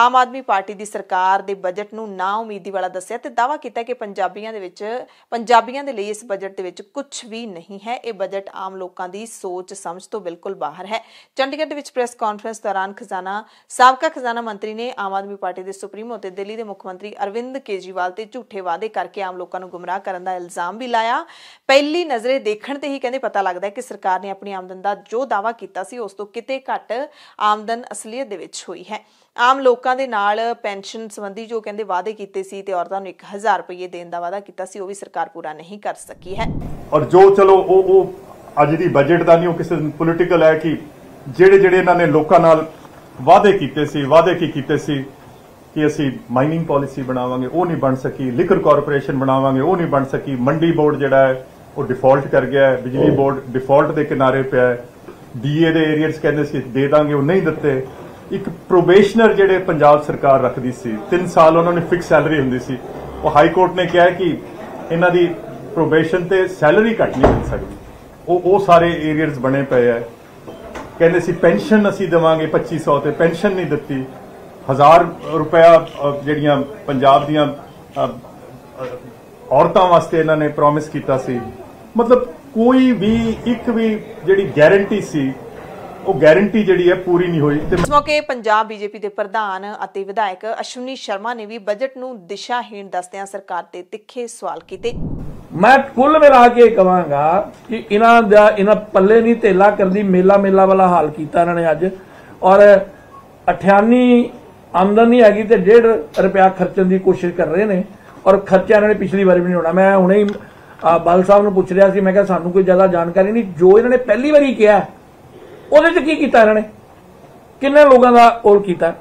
ਆਮ ਆਦਮੀ ਪਾਰਟੀ ਦੀ ਸਰਕਾਰ ਦੇ ਬਜਟ ਨੂੰ ਨਾ ਉਮੀਦੀ ਵਾਲਾ ਦੱਸਿਆ ਤੇ ਦਾਵਾ ਕੀਤਾ ਕਿ ਪੰਜਾਬੀਆਂ ਦੇ ਵਿੱਚ ਪੰਜਾਬੀਆਂ ਦੇ ਲਈ ਇਸ ਬਜਟ ਦੇ ਵਿੱਚ ਕੁਝ ਵੀ ਨਹੀਂ ਹੈ ਇਹ ਬਜਟ ਆਮ ਲੋਕਾਂ ਦੀ ਸੋਚ ਸਮਝ ਤੋਂ ਬਿਲਕੁਲ ਬਾਹਰ ਹੈ ਚੰਡੀਗੜ੍ਹ ਦੇ ਵਿੱਚ ਪ੍ਰੈਸ ਕਾਨਫਰੰਸ ਦੌਰਾਨ ਖਜ਼ਾਨਾ ਸਾਬਕਾ ਖਜ਼ਾਨਾ ਮੰਤਰੀ ਨੇ ਆਮ ਆਦਮੀ ਪਾਰਟੀ ਦੇ ਸੁਪਰੀਮੋ ਤੇ ਦਿੱਲੀ ਦੇ ਮੁੱਖ ਮੰਤਰੀ ਅਰਵਿੰਦ ਕੇਜੀਵਾਲ ਤੇ ਝੂਠੇ ਵਾਅਦੇ ਕਰਕੇ ਆਮ ਲੋਕਾਂ ਨੂੰ ਗੁੰਮਰਾਹ ਕਰਨ ਦਾ ਇਲਜ਼ਾਮ ਵੀ ਲਾਇਆ ਪਹਿਲੀ ਨਜ਼ਰੇ ਦੇਖਣ ਤੇ ਹੀ ਕਹਿੰਦੇ ਪਤਾ ਲੱਗਦਾ ਹੈ ਕਿ ਸਰਕਾਰ ਨੇ ਆਪਣੀ ਆਮਦਨ ਦਾ ਜੋ ਦਾਵਾ ਕੀਤਾ ਸੀ ਉਸ ਤੋਂ ਕਿਤੇ ਘੱਟ ਆਮਦਨ ਅਸਲੀਅਤ ਦੇ ਵਿੱਚ ਹੋਈ ਹੈ ਆਮ ਲੋਕਾਂ ਦੇ ਨਾਲ ਪੈਨਸ਼ਨ ਸੰਬੰਧੀ ਜੋ ਕਹਿੰਦੇ ਵਾਅਦੇ ਕੀਤੇ ਸੀ ਤੇ ਔਰਤਾਂ ਨੂੰ 1000 ਰੁਪਏ ਦੇਣ ਦਾ ਵਾਅਦਾ ਕੀਤਾ ਸੀ ਉਹ ਵੀ ਸਰਕਾਰ ਪੂਰਾ ਨਹੀਂ ਕਰ ਸਕੀ ਹੈ ਔਰ ਜੋ ਚਲੋ ਉਹ ਉਹ ਅੱਜ ਦੀ ਬਜਟ ਦਾ ਨਹੀਂ ਉਹ ਕਿਸੇ ਪੋਲੀਟੀਕਲ ਹੈ ਕਿ ਜਿਹੜੇ ਜਿਹੜੇ ਇਹਨਾਂ ਨੇ ਲੋਕਾਂ ਨਾਲ ਵਾਅਦੇ ਕੀਤੇ ਸੀ ਵਾਅਦੇ ਕੀ ਕੀਤੇ ਸੀ ਕਿ ਅਸੀਂ ਮਾਈਨਿੰਗ ਪਾਲਿਸੀ ਬਣਾਵਾਂਗੇ ਉਹ ਨਹੀਂ ਬਣ ਸਕੀ ਲਿਕਰ ਕਾਰਪੋਰੇਸ਼ਨ ਬਣਾਵਾਂਗੇ ਉਹ ਨਹੀਂ ਬਣ ਸਕੀ ਮੰਡੀ ਬੋਰਡ ਜਿਹੜਾ ਹੈ ਉਹ ਡਿਫਾਲਟ ਕਰ ਗਿਆ ਹੈ ਬਿਜਲੀ ਬੋਰਡ ਡਿਫਾਲਟ ਦੇ ਕਿਨਾਰੇ ਪਿਆ ਹੈ ਡੀਏ ਦੇ ਏਰੀਅਰਸ ਕਹਿੰਦੇ ਸੀ ਦੇ ਦਾਂਗੇ ਉਹ ਨਹੀਂ ਦਿੱਤੇ ਇੱਕ ਪ੍ਰੋਬੇਸ਼ਨਰ ਜਿਹੜੇ ਪੰਜਾਬ ਸਰਕਾਰ ਰੱਖਦੀ ਸੀ 3 ਸਾਲ ਉਹਨਾਂ ਨੇ ਫਿਕਸ ਸੈਲਰੀ ਹੁੰਦੀ ਸੀ ਉਹ ਹਾਈ ਕੋਰਟ ਨੇ ਕਿਹਾ ਕਿ ਇਹਨਾਂ ਦੀ ਪ੍ਰੋਬੇਸ਼ਨ ਤੇ ਸੈਲਰੀ ਘਟ ਨਹੀਂ ਮਿਲ ਸਕਦੀ ਉਹ ਉਹ ਸਾਰੇ ਏਰੀਅਰਸ ਬਣੇ ਪਏ ਹੈ ਕਹਿੰਦੇ ਸੀ ਪੈਨਸ਼ਨ ਅਸੀਂ ਦੇਵਾਂਗੇ 2500 ਤੇ ਪੈਨਸ਼ਨ ਨਹੀਂ ਦਿੱਤੀ ਹਜ਼ਾਰ ਰੁਪਇਆ ਜਿਹੜੀਆਂ ਪੰਜਾਬ ਦੀਆਂ ਔਰਤਾਂ ਵਾਸਤੇ ਇਹਨਾਂ ਨੇ ਪ੍ਰੋਮਿਸ ਕੀਤਾ ਸੀ ਮਤਲਬ ਕੋਈ ਵੀ ਇੱਕ ਵੀ ਜਿਹੜੀ ਗਾਰੰਟੀ ਸੀ ਉਹ ਗਾਰੰਟੀ ਜਿਹੜੀ ਹੈ ਪੂਰੀ ਨਹੀਂ ਹੋਈ ਇਸ ਮੌਕੇ ਪੰਜਾਬ ਬੀਜੇਪੀ ਦੇ ਪ੍ਰਧਾਨ ਅਤੇ ਵਿਧਾਇਕ ਅਸ਼ਵਨੀ ਸ਼ਰਮਾ ਨੇ ਵੀ ਬਜਟ ਨੂੰ ਦਿਸ਼ਾਹੀਣ ਦੱਸਦਿਆਂ ਸਰਕਾਰ ਤੇ ਤਿੱਖੇ ਸਵਾਲ ਕੀਤੇ ਮੈਂ ਕੁੱਲ ਮਿਲਾ ਕੇ ਕਹਾਂਗਾ ਕਿ ਇਹਨਾਂ ਦਾ ਇਹਨਾਂ ਪੱਲੇ ਨਹੀਂ ਤੇਲਾ ਕਰਦੀ ਮੇਲਾ ਮੇਲਾ ਵਾਲਾ ਹਾਲ ਕੀਤਾ ਇਹਨਾਂ ਨੇ ਅੱਜ ਔਰ ਆਮਦਨੀ ਹੈਗੀ ਤੇ 1.5 ਰੁਪਿਆ ਖਰਚਣ ਦੀ ਕੋਸ਼ਿਸ਼ ਕਰ ਰਹੇ ਨੇ ਔਰ ਖਰਚਾ ਇਹਨਾਂ ਨੇ ਪਿਛਲੀ ਵਾਰੀ ਵੀ ਨਹੀਂ ਹੋਣਾ ਮੈਂ ਹੁਣੇ ਹੀ ਬਲ ਸਾਹਿਬ ਨੂੰ ਪੁੱਛ ਰਿਹਾ ਸੀ ਮੈਂ ਕਿਹਾ ਸਾਨੂੰ ਕੋਈ ਜ਼ਿਆਦਾ ਜਾਣਕਾਰੀ ਨਹੀਂ ਜੋ ਇਹਨਾਂ ਨੇ ਪਹਿਲੀ ਵਾਰੀ ਕਿਹਾ ਉਹਦੇ 'ਚ ਕੀ ਕੀਤਾ ਇਹਨਾਂ ਨੇ ਕਿੰਨੇ ਲੋਕਾਂ ਦਾ ਔਰ ਕੀਤਾ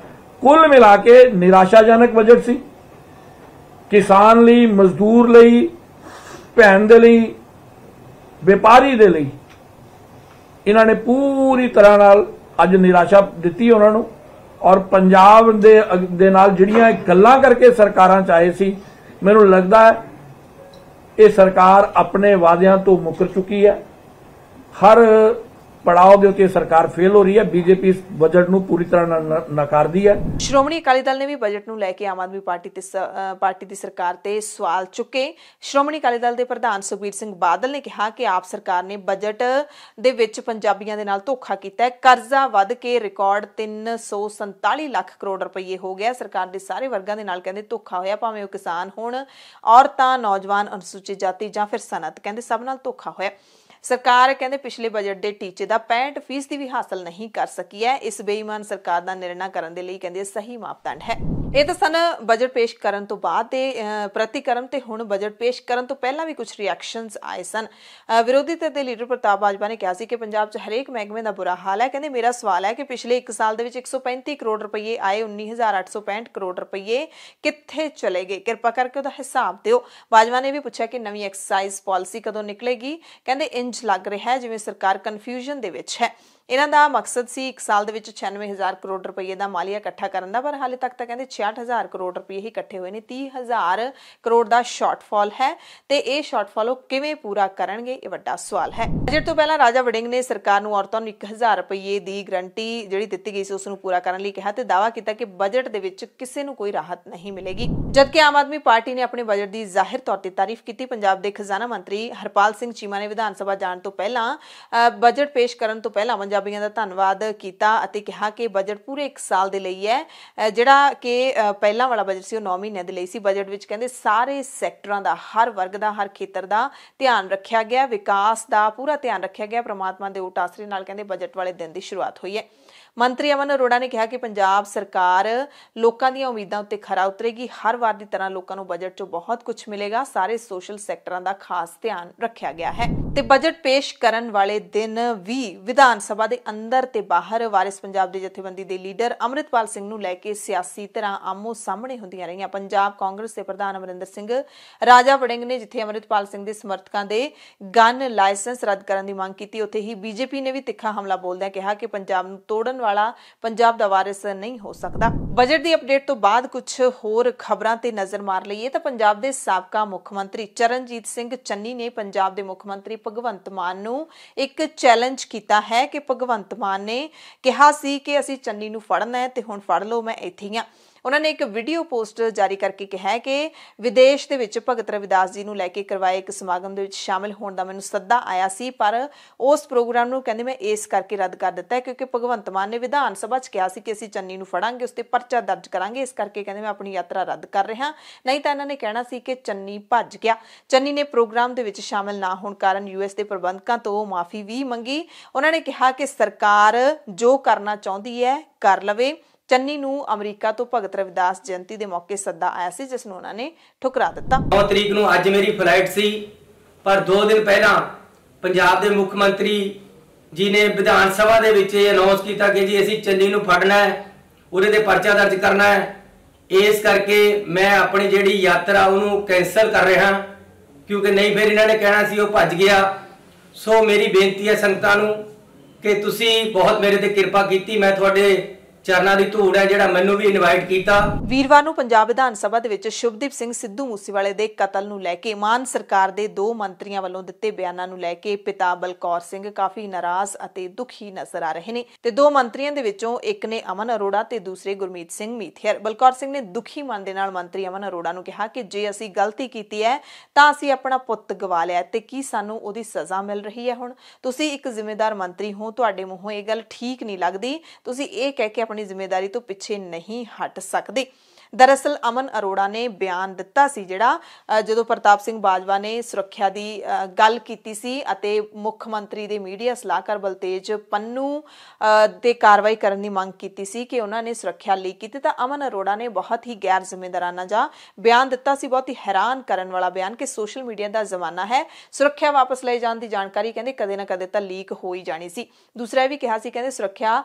ਕੁੱਲ ਮਿਲਾ ਕੇ ਨਿਰਾਸ਼ਾਜਨਕ ਬਜਟ ਸੀ ਕਿਸਾਨ ਲਈ ਮਜ਼ਦੂਰ ਲਈ ਭੈਣ ਦੇ ਲਈ ਵਪਾਰੀ ਦੇ ਲਈ ਇਹਨਾਂ ਨੇ ਪੂਰੀ ਤਰ੍ਹਾਂ ਨਾਲ ਅੱਜ ਨਿਰਾਸ਼ਾ ਦਿੱਤੀ ਉਹਨਾਂ ਨੂੰ ਔਰ ਪੰਜਾਬ ਦੇ ਦੇ ਨਾਲ ਜਿਹੜੀਆਂ ਗੱਲਾਂ ਕਰਕੇ ਸਰਕਾਰਾਂ ਚਾਹੇ ਸੀ ਮੈਨੂੰ ਲੱਗਦਾ ਹੈ ਇਹ ਸਰਕਾਰ ਆਪਣੇ ਵਾਅਦਿਆਂ ਤੋਂ ਮੁਕਰ ਚੁੱਕੀ ਹੈ ਹਰ ਪੜਾਓ ਦੇ ਉੱਤੇ ਸਰਕਾਰ ਫੇਲ ਹੋ ਰਹੀ ਹੈ ਬੀਜੇਪੀ ਇਸ ਬਜਟ ਨੂੰ ਪੂਰੀ ਤਰ੍ਹਾਂ ਨਕਾਰਦੀ ਹੈ ਸ਼੍ਰੋਮਣੀ ਅਕਾਲੀ ਦਲ ਨੇ ਵੀ ਬਜਟ ਨੂੰ ਲੈ ਕੇ ਆਮ ਆਦਮੀ ਪਾਰਟੀ ਤੇ ਪਾਰਟੀ ਦੀ ਸਰਕਾਰ ਤੇ ਸਵਾਲ ਚੁੱਕੇ ਸ਼੍ਰੋਮਣੀ ਅਕਾਲੀ ਦਲ ਦੇ ਪ੍ਰਧਾਨ ਸੁਖਬੀਰ ਸਿੰਘ ਬਾਦਲ ਨੇ ਕਿਹਾ ਕਿ ਆਪ ਸਰਕਾਰ ਨੇ ਬਜਟ ਦੇ ਵਿੱਚ ਪੰਜਾਬੀਆਂ ਦੇ ਨਾਲ ਧੋਖਾ ਕੀਤਾ ਹੈ ਕਰਜ਼ਾ ਵੱਧ ਕੇ ਰਿਕਾਰਡ 347 ਲੱਖ ਕਰੋੜ ਰੁਪਏ ਹੋ ਗਿਆ ਸਰਕਾਰ ਦੇ ਸਾਰੇ ਵਰਗਾਂ ਦੇ ਨਾਲ ਕਹਿੰਦੇ ਧੋਖਾ ਹੋਇਆ ਭਾਵੇਂ ਉਹ ਕਿਸਾਨ ਹੋਣ ਔਰਤਾਂ ਨੌਜਵਾਨ ਅਨੁਸੂਚਿਤ ਜਾਤੀ ਜਾਂ ਫਿਰ ਸਨਅਤ ਕਹਿੰਦੇ ਸਭ ਨਾਲ ਧੋਖਾ ਹੋਇਆ ਸਰਕਾਰ ਕਹਿੰਦੇ ਪਿਛਲੇ ਬਜਟ ਦੇ ਟੀਚੇ ਦਾ 65% ਵੀ ਹਾਸਲ ਨਹੀਂ ਕਰ ਸਕੀ ਹੈ ਇਸ ਬੇਈਮਾਨ ਸਰਕਾਰ ਦਾ ਨਿਰਣਾ ਕਰਨ ਦੇ ਲਈ ਕਹਿੰਦੇ ਸਹੀ ਮਾਪਦੰਡ ਹੈ ਇਹ ਤਾਂ ਸਨ ਬਜਟ ਪੇਸ਼ ਕਰਨ ਤੋਂ ਬਾਅਦ ਦੇ ਪ੍ਰਤੀਕਰਮ ਤੇ ਹੁਣ ਬਜਟ ਪੇਸ਼ ਕਰਨ ਤੋਂ ਪਹਿਲਾਂ ਵੀ ਕੁਝ ਰਿਐਕਸ਼ਨਸ ਆਏ ਸਨ ਵਿਰੋਧੀ ਧਿਰ ਦੇ ਲੀਡਰ ਪ੍ਰਤਾਪ ਬਾਜਵਾ ਨੇ ਕਿਹਾ ਸੀ ਕਿ ਪੰਜਾਬ 'ਚ ਹਰੇਕ ਮਹਿਕਮੇ ਦਾ ਬੁਰਾ ਹਾਲ ਹੈ ਕਹਿੰਦੇ ਮੇਰਾ ਸਵਾਲ ਹੈ ਕਿ ਪਿਛਲੇ 1 ਸਾਲ ਦੇ ਵਿੱਚ 135 ਕਰੋੜ ਰੁਪਏ ਆਏ 19865 ਕਰੋੜ ਰੁਪਏ ਕਿੱਥੇ ਚਲੇ ਗਏ ਕਿਰਪਾ ਕਰਕੇ ਉਹਦਾ ਹਿਸਾਬ ਦਿਓ ਬਾਜਵਾ ਨੇ ਵੀ ਪੁੱਛਿਆ ਕਿ ਨਵੀਂ ਐਕਸਰਸਾਈਜ਼ ਪਾਲਿਸੀ ਕਦੋਂ ਨਿਕਲੇਗੀ ਕਹਿੰਦੇ ਇੰਜ ਲੱਗ ਰਿਹਾ ਹੈ ਜਿਵੇਂ ਸਰਕਾਰ ਕਨਫਿਊਜ਼ਨ ਦੇ ਵਿੱਚ ਹੈ ਇਹਨਾਂ ਦਾ ਮਕਸਦ ਸੀ ਇੱਕ ਸਾਲ ਦੇ ਵਿੱਚ 96000 ਕਰੋੜ ਰੁਪਏ ਦਾ ਮਾਲੀਆ ਇਕੱਠਾ ਕਰਨ ਦਾ ਪਰ ਹਾਲੇ ਤੱਕ ਤਾਂ ਕਹਿੰਦੇ 66000 ਕਰੋੜ ਰੁਪਏ ਹੀ ਇਕੱਠੇ ਹੋਏ ਨੇ 30000 ਕਰੋੜ ਦਾ ਸ਼ਾਰਟਫਾਲ ਹੈ ਤੇ ਇਹ ਸ਼ਾਰਟਫਾਲ ਉਹ ਕਿਵੇਂ ਪੂਰਾ ਕਰਨਗੇ ਇਹ ਵੱਡਾ ਸਵਾਲ ਹੈ ਬਜਟ ਤੋਂ ਪਹਿਲਾਂ ਰਾਜਾ ਵੜਿੰਗ ਨੇ ਸਰਕਾਰ ਨੂੰ ਔਰਤਾਂ ਨੂੰ 1000 ਰੁਪਏ ਦੀ ਗਰੰਟੀ ਜਿਹੜੀ ਦਿੱਤੀ ਗਈ ਸੀ ਉਸ ਨੂੰ ਪੂਰਾ ਕਰਨ ਲਈ ਕਿਹਾ ਤੇ ਦਾਵਾ ਕੀਤਾ ਕਿ ਬਜਟ ਦੇ ਵਿੱਚ ਕਿਸੇ ਨੂੰ ਕੋਈ ਰਾਹਤ ਨਹੀਂ ਮਿਲੇਗੀ ਜਦਕਿ ਆਮ ਆਦਮੀ ਪਾਰਟੀ ਨੇ ਆਪਣੇ ਬਜਟ ਦੀ ਜ਼ਾਹਿਰ ਤੌਰ ਤੇ ਤਾਰੀਫ ਕੀਤੀ ਪੰਜਾਬ ਦੇ ਖਜ਼ਾਨਾ ਮੰਤਰੀ ਹਰਪਾਲ ਸਿੰਘ ਚੀਮਾ ਨੇ ਵਿਧਾਨ ਸਭਾ ਜਾਣ ਤੋਂ ਪਹਿਲਾਂ ਬਜਟ ਪੇਸ਼ ਕਰਨ ਤੋਂ ਪਹਿਲਾਂ ਪੰਜਾਬੀਆਂ ਦਾ ਧੰਨਵਾਦ ਕੀਤਾ ਅਤੇ ਕਿਹਾ ਕਿ ਬਜਟ ਪੂਰੇ 1 ਸਾਲ ਦੇ ਲਈ ਹੈ ਜਿਹੜਾ ਕਿ ਪਹਿਲਾਂ ਵਾਲਾ ਬਜਟ ਸੀ ਉਹ 9 ਮਹੀਨੇ ਦੇ ਲਈ ਸੀ ਬਜਟ ਵਿੱਚ ਕਹਿੰਦੇ ਸਾਰੇ ਸੈਕਟਰਾਂ ਦਾ ਹਰ ਵਰਗ ਦਾ ਹਰ ਖੇਤਰ ਦਾ ਧਿਆਨ ਰੱਖਿਆ ਗਿਆ ਵਿਕਾਸ ਦਾ ਪੂਰਾ ਧਿਆਨ ਰੱਖਿਆ ਗਿਆ ਪ੍ਰਮਾਤਮਾ ਦੇ ਉਟਾਸਰੀ ਨਾਲ ਕਹਿੰਦੇ ਬਜਟ ਵਾਲੇ ਦਿਨ ਦੀ ਸ਼ੁਰੂਆਤ ਹੋਈ ਹੈ ਮੰਤਰੀ ਅਮਨ ਅਰੋੜਾ ਨੇ ਕਿਹਾ ਕਿ ਪੰਜਾਬ ਸਰਕਾਰ ਲੋਕਾਂ ਦੀਆਂ ਉਮੀਦਾਂ ਉੱਤੇ ਖਰਾ ਉਤਰੇਗੀ ਹਰ ਵਾਰ ਦੀ ਤਰ੍ਹਾਂ ਲੋਕਾਂ ਨੂੰ ਬਜਟ 'ਚੋਂ ਬਹੁਤ ਕੁਝ ਮਿਲੇਗਾ ਸਾਰੇ ਸੋਸ਼ਲ ਸੈਕਟਰਾਂ ਦਾ ਖਾਸ ਧਿਆਨ ਰੱਖਿਆ ਗਿਆ ਹੈ ਤੇ ਬਜਟ ਪੇਸ਼ ਕਰਨ ਵਾਲੇ ਦਿਨ ਵੀ ਵਿਧਾਨ ਸਭਾ ਦੇ ਅੰਦਰ ਤੇ ਬਾਹਰ ਵਾਰਿਸ ਪੰਜਾਬ ਦੇ ਜਥੇਬੰਦੀ ਦੇ ਲੀਡਰ ਅਮਰਿਤਪਾਲ ਸਿੰਘ ਨੂੰ ਲੈ ਕੇ ਸਿਆਸੀ ਤਰ੍ਹਾਂ ਆਮੋ ਸਾਹਮਣੇ ਹੁੰਦੀਆਂ ਰਹੀਆਂ ਪੰਜਾਬ ਕਾਂਗਰਸ ਦੇ ਪ੍ਰਧਾਨ ਅਮਰਿੰਦਰ ਸਿੰਘ ਰਾਜਾ ਵੜਿੰਗ ਨੇ ਜਿੱਥੇ ਅਮਰਿਤਪਾਲ ਸਿੰਘ ਦੇ ਸਮਰਥਕਾਂ ਦੇ ਗਨ ਲਾਇਸੈਂਸ ਰੱਦ ਕਰਨ ਦੀ ਮੰਗ ਕੀਤੀ ਉੱਥੇ ਹੀ ਬੀਜੇਪੀ ਨੇ ਵੀ ਤਿੱਖਾ ਹਮਲਾ ਬੋਲਦਿਆਂ ਕਿਹਾ ਕਿ ਪੰਜਾਬ ਨੂੰ ਤੋੜਨ ਵਾਲਾ ਪੰਜਾਬ ਦਾ ਵਾਰਿਸ ਨਹੀਂ ਹੋ ਸਕਦਾ ਬਜਟ ਦੀ ਅਪਡੇਟ ਤੋਂ ਬਾਅਦ ਕੁਝ ਹੋਰ ਖਬਰਾਂ ਤੇ ਨਜ਼ਰ ਮਾਰ ਲਈਏ ਤਾਂ ਪੰਜਾਬ ਦੇ ਸਾਬਕਾ ਮੁੱਖ ਮੰਤਰੀ ਚਰਨਜੀਤ ਸਿੰਘ ਚੰਨੀ ਨੇ ਪੰਜਾਬ ਦੇ ਮੁੱਖ ਮੰਤਰੀ ਭਗਵੰਤ ਮਾਨ ਨੂੰ ਇੱਕ ਚੈਲੰਜ ਕੀਤਾ ਹੈ ਕਿ ਭਗਵੰਤ ਮਾਨ ਨੇ ਕਿਹਾ ਸੀ ਕਿ ਅਸੀਂ ਚੰਨੀ ਨੂੰ ਫੜਨਾ ਹੈ ਤੇ ਹੁਣ ਫੜ ਲਓ ਮੈਂ ਇੱਥੇ ਹੀ ਆ ਉਹਨਾਂ ਨੇ ਇੱਕ ਵੀਡੀਓ ਪੋਸਟ ਜਾਰੀ ਕਰਕੇ ਕਿਹਾ ਹੈ ਕਿ ਵਿਦੇਸ਼ ਦੇ ਵਿੱਚ ਭਗਤ ਰਵਿਦਾਸ ਜੀ ਨੂੰ ਲੈ ਕੇ ਕਰਵਾਏ ਇੱਕ ਸਮਾਗਮ ਦੇ ਵਿੱਚ ਸ਼ਾਮਲ ਹੋਣ ਦਾ ਮੈਨੂੰ ਸੱਦਾ ਆਇਆ ਸੀ ਪਰ ਉਸ ਪ੍ਰੋਗਰਾਮ ਨੂੰ ਕਹਿੰਦੇ ਮੈਂ ਇਸ ਕਰਕੇ ਰੱਦ ਕਰ ਦਿੱਤਾ ਕਿਉਂਕਿ ਭਗਵੰਤ ਮਾਨ ਨੇ ਵਿਧਾਨ ਸਭਾ 'ਚ ਕਿਹਾ ਸੀ ਕਿ ਅਸੀਂ ਚੰਨੀ ਨੂੰ ਫੜਾਂਗੇ ਉਸ ਤੇ ਪਰਚਾ ਦਰਜ ਕਰਾਂਗੇ ਇਸ ਕਰਕੇ ਕਹਿੰਦੇ ਮੈਂ ਆਪਣੀ ਯਾਤਰਾ ਰੱਦ ਕਰ ਰਿਹਾ ਨਹੀਂ ਤਾਂ ਇਹਨਾਂ ਨੇ ਕਹਿਣਾ ਸੀ ਕਿ ਚੰਨੀ ਭੱਜ ਗਿਆ ਚੰਨੀ ਨੇ ਪ੍ਰੋਗਰਾਮ ਦੇ ਵਿੱਚ ਸ਼ਾਮਲ ਨਾ ਹੋਣ ਕਾਰਨ ਯੂਐਸ ਦੇ ਪ੍ਰਬੰਧਕਾਂ ਤੋਂ ਮਾਫੀ ਵੀ ਮੰਗੀ ਉਹਨਾਂ ਨੇ ਕਿਹਾ ਕਿ ਸਰਕਾਰ ਜੋ ਕਰਨਾ ਚਾਹੁੰਦੀ ਹੈ ਕਰ ਲਵੇ ਚੰਨੀ ਨੂੰ ਅਮਰੀਕਾ ਤੋਂ ਭਗਤ ਰਵਿਦਾਸ ਜਯੰਤੀ ਦੇ ਮੌਕੇ ਸੱਦਾ ਆਇਆ ਸੀ ਜਿਸ ਨੂੰ ਉਹਨਾਂ ਨੇ ਠੁਕਰਾ ਦਿੱਤਾ 9 ਤਰੀਕ ਨੂੰ ਅੱਜ ਮੇਰੀ ਫਲਾਈਟ ਸੀ ਪਰ 2 ਦਿਨ ਪਹਿਲਾਂ ਪੰਜਾਬ ਦੇ ਮੁੱਖ ਮੰਤਰੀ ਜੀ ਨੇ ਵਿਧਾਨ ਸਭਾ ਦੇ ਵਿੱਚ ਇਹ ਅਨਾਉਂਸ ਕੀਤਾ ਕਿ ਜੀ ਅਸੀਂ ਚੰਨੀ ਨੂੰ ਫੜਨਾ ਹੈ ਉਹਦੇ ਤੇ ਪਰਚਾ ਦਰਜ ਕਰਨਾ ਹੈ ਇਸ ਕਰਕੇ ਮੈਂ ਆਪਣੀ ਜਿਹੜੀ ਯਾਤਰਾ ਉਹਨੂੰ ਕੈਨਸਲ ਕਰ ਰਿਹਾ ਕਿਉਂਕਿ ਨਹੀਂ ਫਿਰ ਇਹਨਾਂ ਨੇ ਕਹਿਣਾ ਸੀ ਉਹ ਭੱਜ ਗਿਆ ਸੋ ਮੇਰੀ ਬੇਨਤੀ ਹੈ ਸੰਗਤਾਂ ਨੂੰ ਕਿ ਤੁਸੀਂ ਬਹੁਤ ਮੇਰੇ ਤੇ ਕਿਰਪਾ ਕੀਤੀ ਮੈਂ ਤੁਹਾਡੇ ਚਰਨਾ ਦੀ ਧੂੜ ਹੈ ਜਿਹੜਾ ਮੈਨੂੰ ਵੀ ਇਨਵਾਈਟ ਕੀਤਾ ਵੀਰਵਾਰ ਨੂੰ ਪੰਜਾਬ ਵਿਧਾਨ ਸਭਾ ਦੇ ਵਿੱਚ ਸ਼ੁਭਦੀਪ ਸਿੰਘ ਸਿੱਧੂ ਮੂਸੇਵਾਲੇ ਦੇ ਕਤਲ ਨੂੰ ਲੈ ਕੇ ਮਾਨ ਸਰਕਾਰ ਦੇ ਦੋ ਮੰਤਰੀਆਂ ਵੱਲੋਂ ਦਿੱਤੇ ਬਿਆਨਾਂ ਨੂੰ ਲੈ ਕੇ ਪਿਤਾ ਬਲਕੌਰ ਸਿੰਘ ਕਾਫੀ ਨਾਰਾਜ਼ ਅਤੇ ਦੁਖੀ ਨਜ਼ਰ ਆ ਰਹੇ ਨੇ ਤੇ ਦੋ ਮੰਤਰੀਆਂ ਦੇ ਵਿੱਚੋਂ ਇੱਕ ਨੇ ਅਮਨ ਅਰੋੜਾ ਤੇ ਦੂਸਰੇ ਗੁਰਮੀਤ ਸਿੰਘ ਮੀਥੇਰ ਬਲਕੌਰ ਸਿੰਘ ਨੇ ਦੁਖੀ ਮਨ ਦੇ ਨਾਲ ਮੰਤਰੀ ਅਮਨ ਅਰੋੜਾ ਨੂੰ ਕਿਹਾ ਕਿ ਜੇ ਅਸੀਂ ਗਲਤੀ ਕੀਤੀ ਹੈ ਤਾਂ ਅਸੀਂ ਆਪਣਾ ਪੁੱਤ ਗਵਾ ਲਿਆ ਤੇ ਕੀ ਸਾਨੂੰ ਉਹਦੀ ਸਜ਼ਾ ਮਿਲ ਰਹੀ ਹੈ ਹੁਣ ਤੁਸੀਂ ਇੱਕ ਜ਼ਿੰਮੇਦਾਰ ਮੰਤਰੀ ਹੋ ਤੁਹਾਡੇ ਮੂੰਹੋਂ ਇਹ ਗੱਲ ਠੀਕ ਨਹੀਂ ਲੱਗਦੀ ਤੁਸੀਂ ਇਹ ਕਹਿ ਕੇ ਆਪਣੀ ਜ਼ਿੰਮੇਵਾਰੀ ਤੋਂ ਪਿੱਛੇ ਨਹੀਂ ਹਟ ਸਕਦੇ ਦਰਅਸਲ ਅਮਨ ਅਰੋੜਾ ਨੇ ਬਿਆਨ ਦਿੱਤਾ ਸੀ ਜਿਹੜਾ ਜਦੋਂ ਪ੍ਰਤਾਪ ਸਿੰਘ ਬਾਜਵਾ ਨੇ ਸੁਰੱਖਿਆ ਦੀ ਗੱਲ ਕੀਤੀ ਸੀ ਅਤੇ ਮੁੱਖ ਮੰਤਰੀ ਦੇ ਮੀਡੀਆ ਸਲਾਹਕਾਰ ਬਲਤੇਜ ਪੰਨੂ ਦੇ ਕਾਰਵਾਈ ਕਰਨ ਦੀ ਮੰਗ ਕੀਤੀ ਸੀ ਕਿ ਉਹਨਾਂ ਨੇ ਸੁਰੱਖਿਆ ਲਈ ਕੀਤੀ ਤਾਂ ਅਮਨ ਅਰੋੜਾ ਨੇ ਬਹੁਤ ਹੀ ਗੈਰ ਜ਼ਿੰਮੇਦਾਰਾਨਾ ਜਾ ਬਿਆਨ ਦਿੱਤਾ ਸੀ ਬਹੁਤ ਹੀ ਹੈਰਾਨ ਕਰਨ ਵਾਲਾ ਬਿਆਨ ਕਿ ਸੋਸ਼ਲ ਮੀਡੀਆ ਦਾ ਜ਼ਮਾਨਾ ਹੈ ਸੁਰੱਖਿਆ ਵਾਪਸ ਲਈ ਜਾਣ ਦੀ ਜਾਣਕਾਰੀ ਕਹਿੰਦੇ ਕਦੇ ਨਾ ਕਦੇ ਤਾਂ ਲੀਕ ਹੋ ਹੀ ਜਾਣੀ ਸੀ ਦੂਸਰਾ ਇਹ ਵੀ ਕਿਹਾ ਸੀ ਕਹਿੰਦੇ ਸੁਰੱਖਿਆ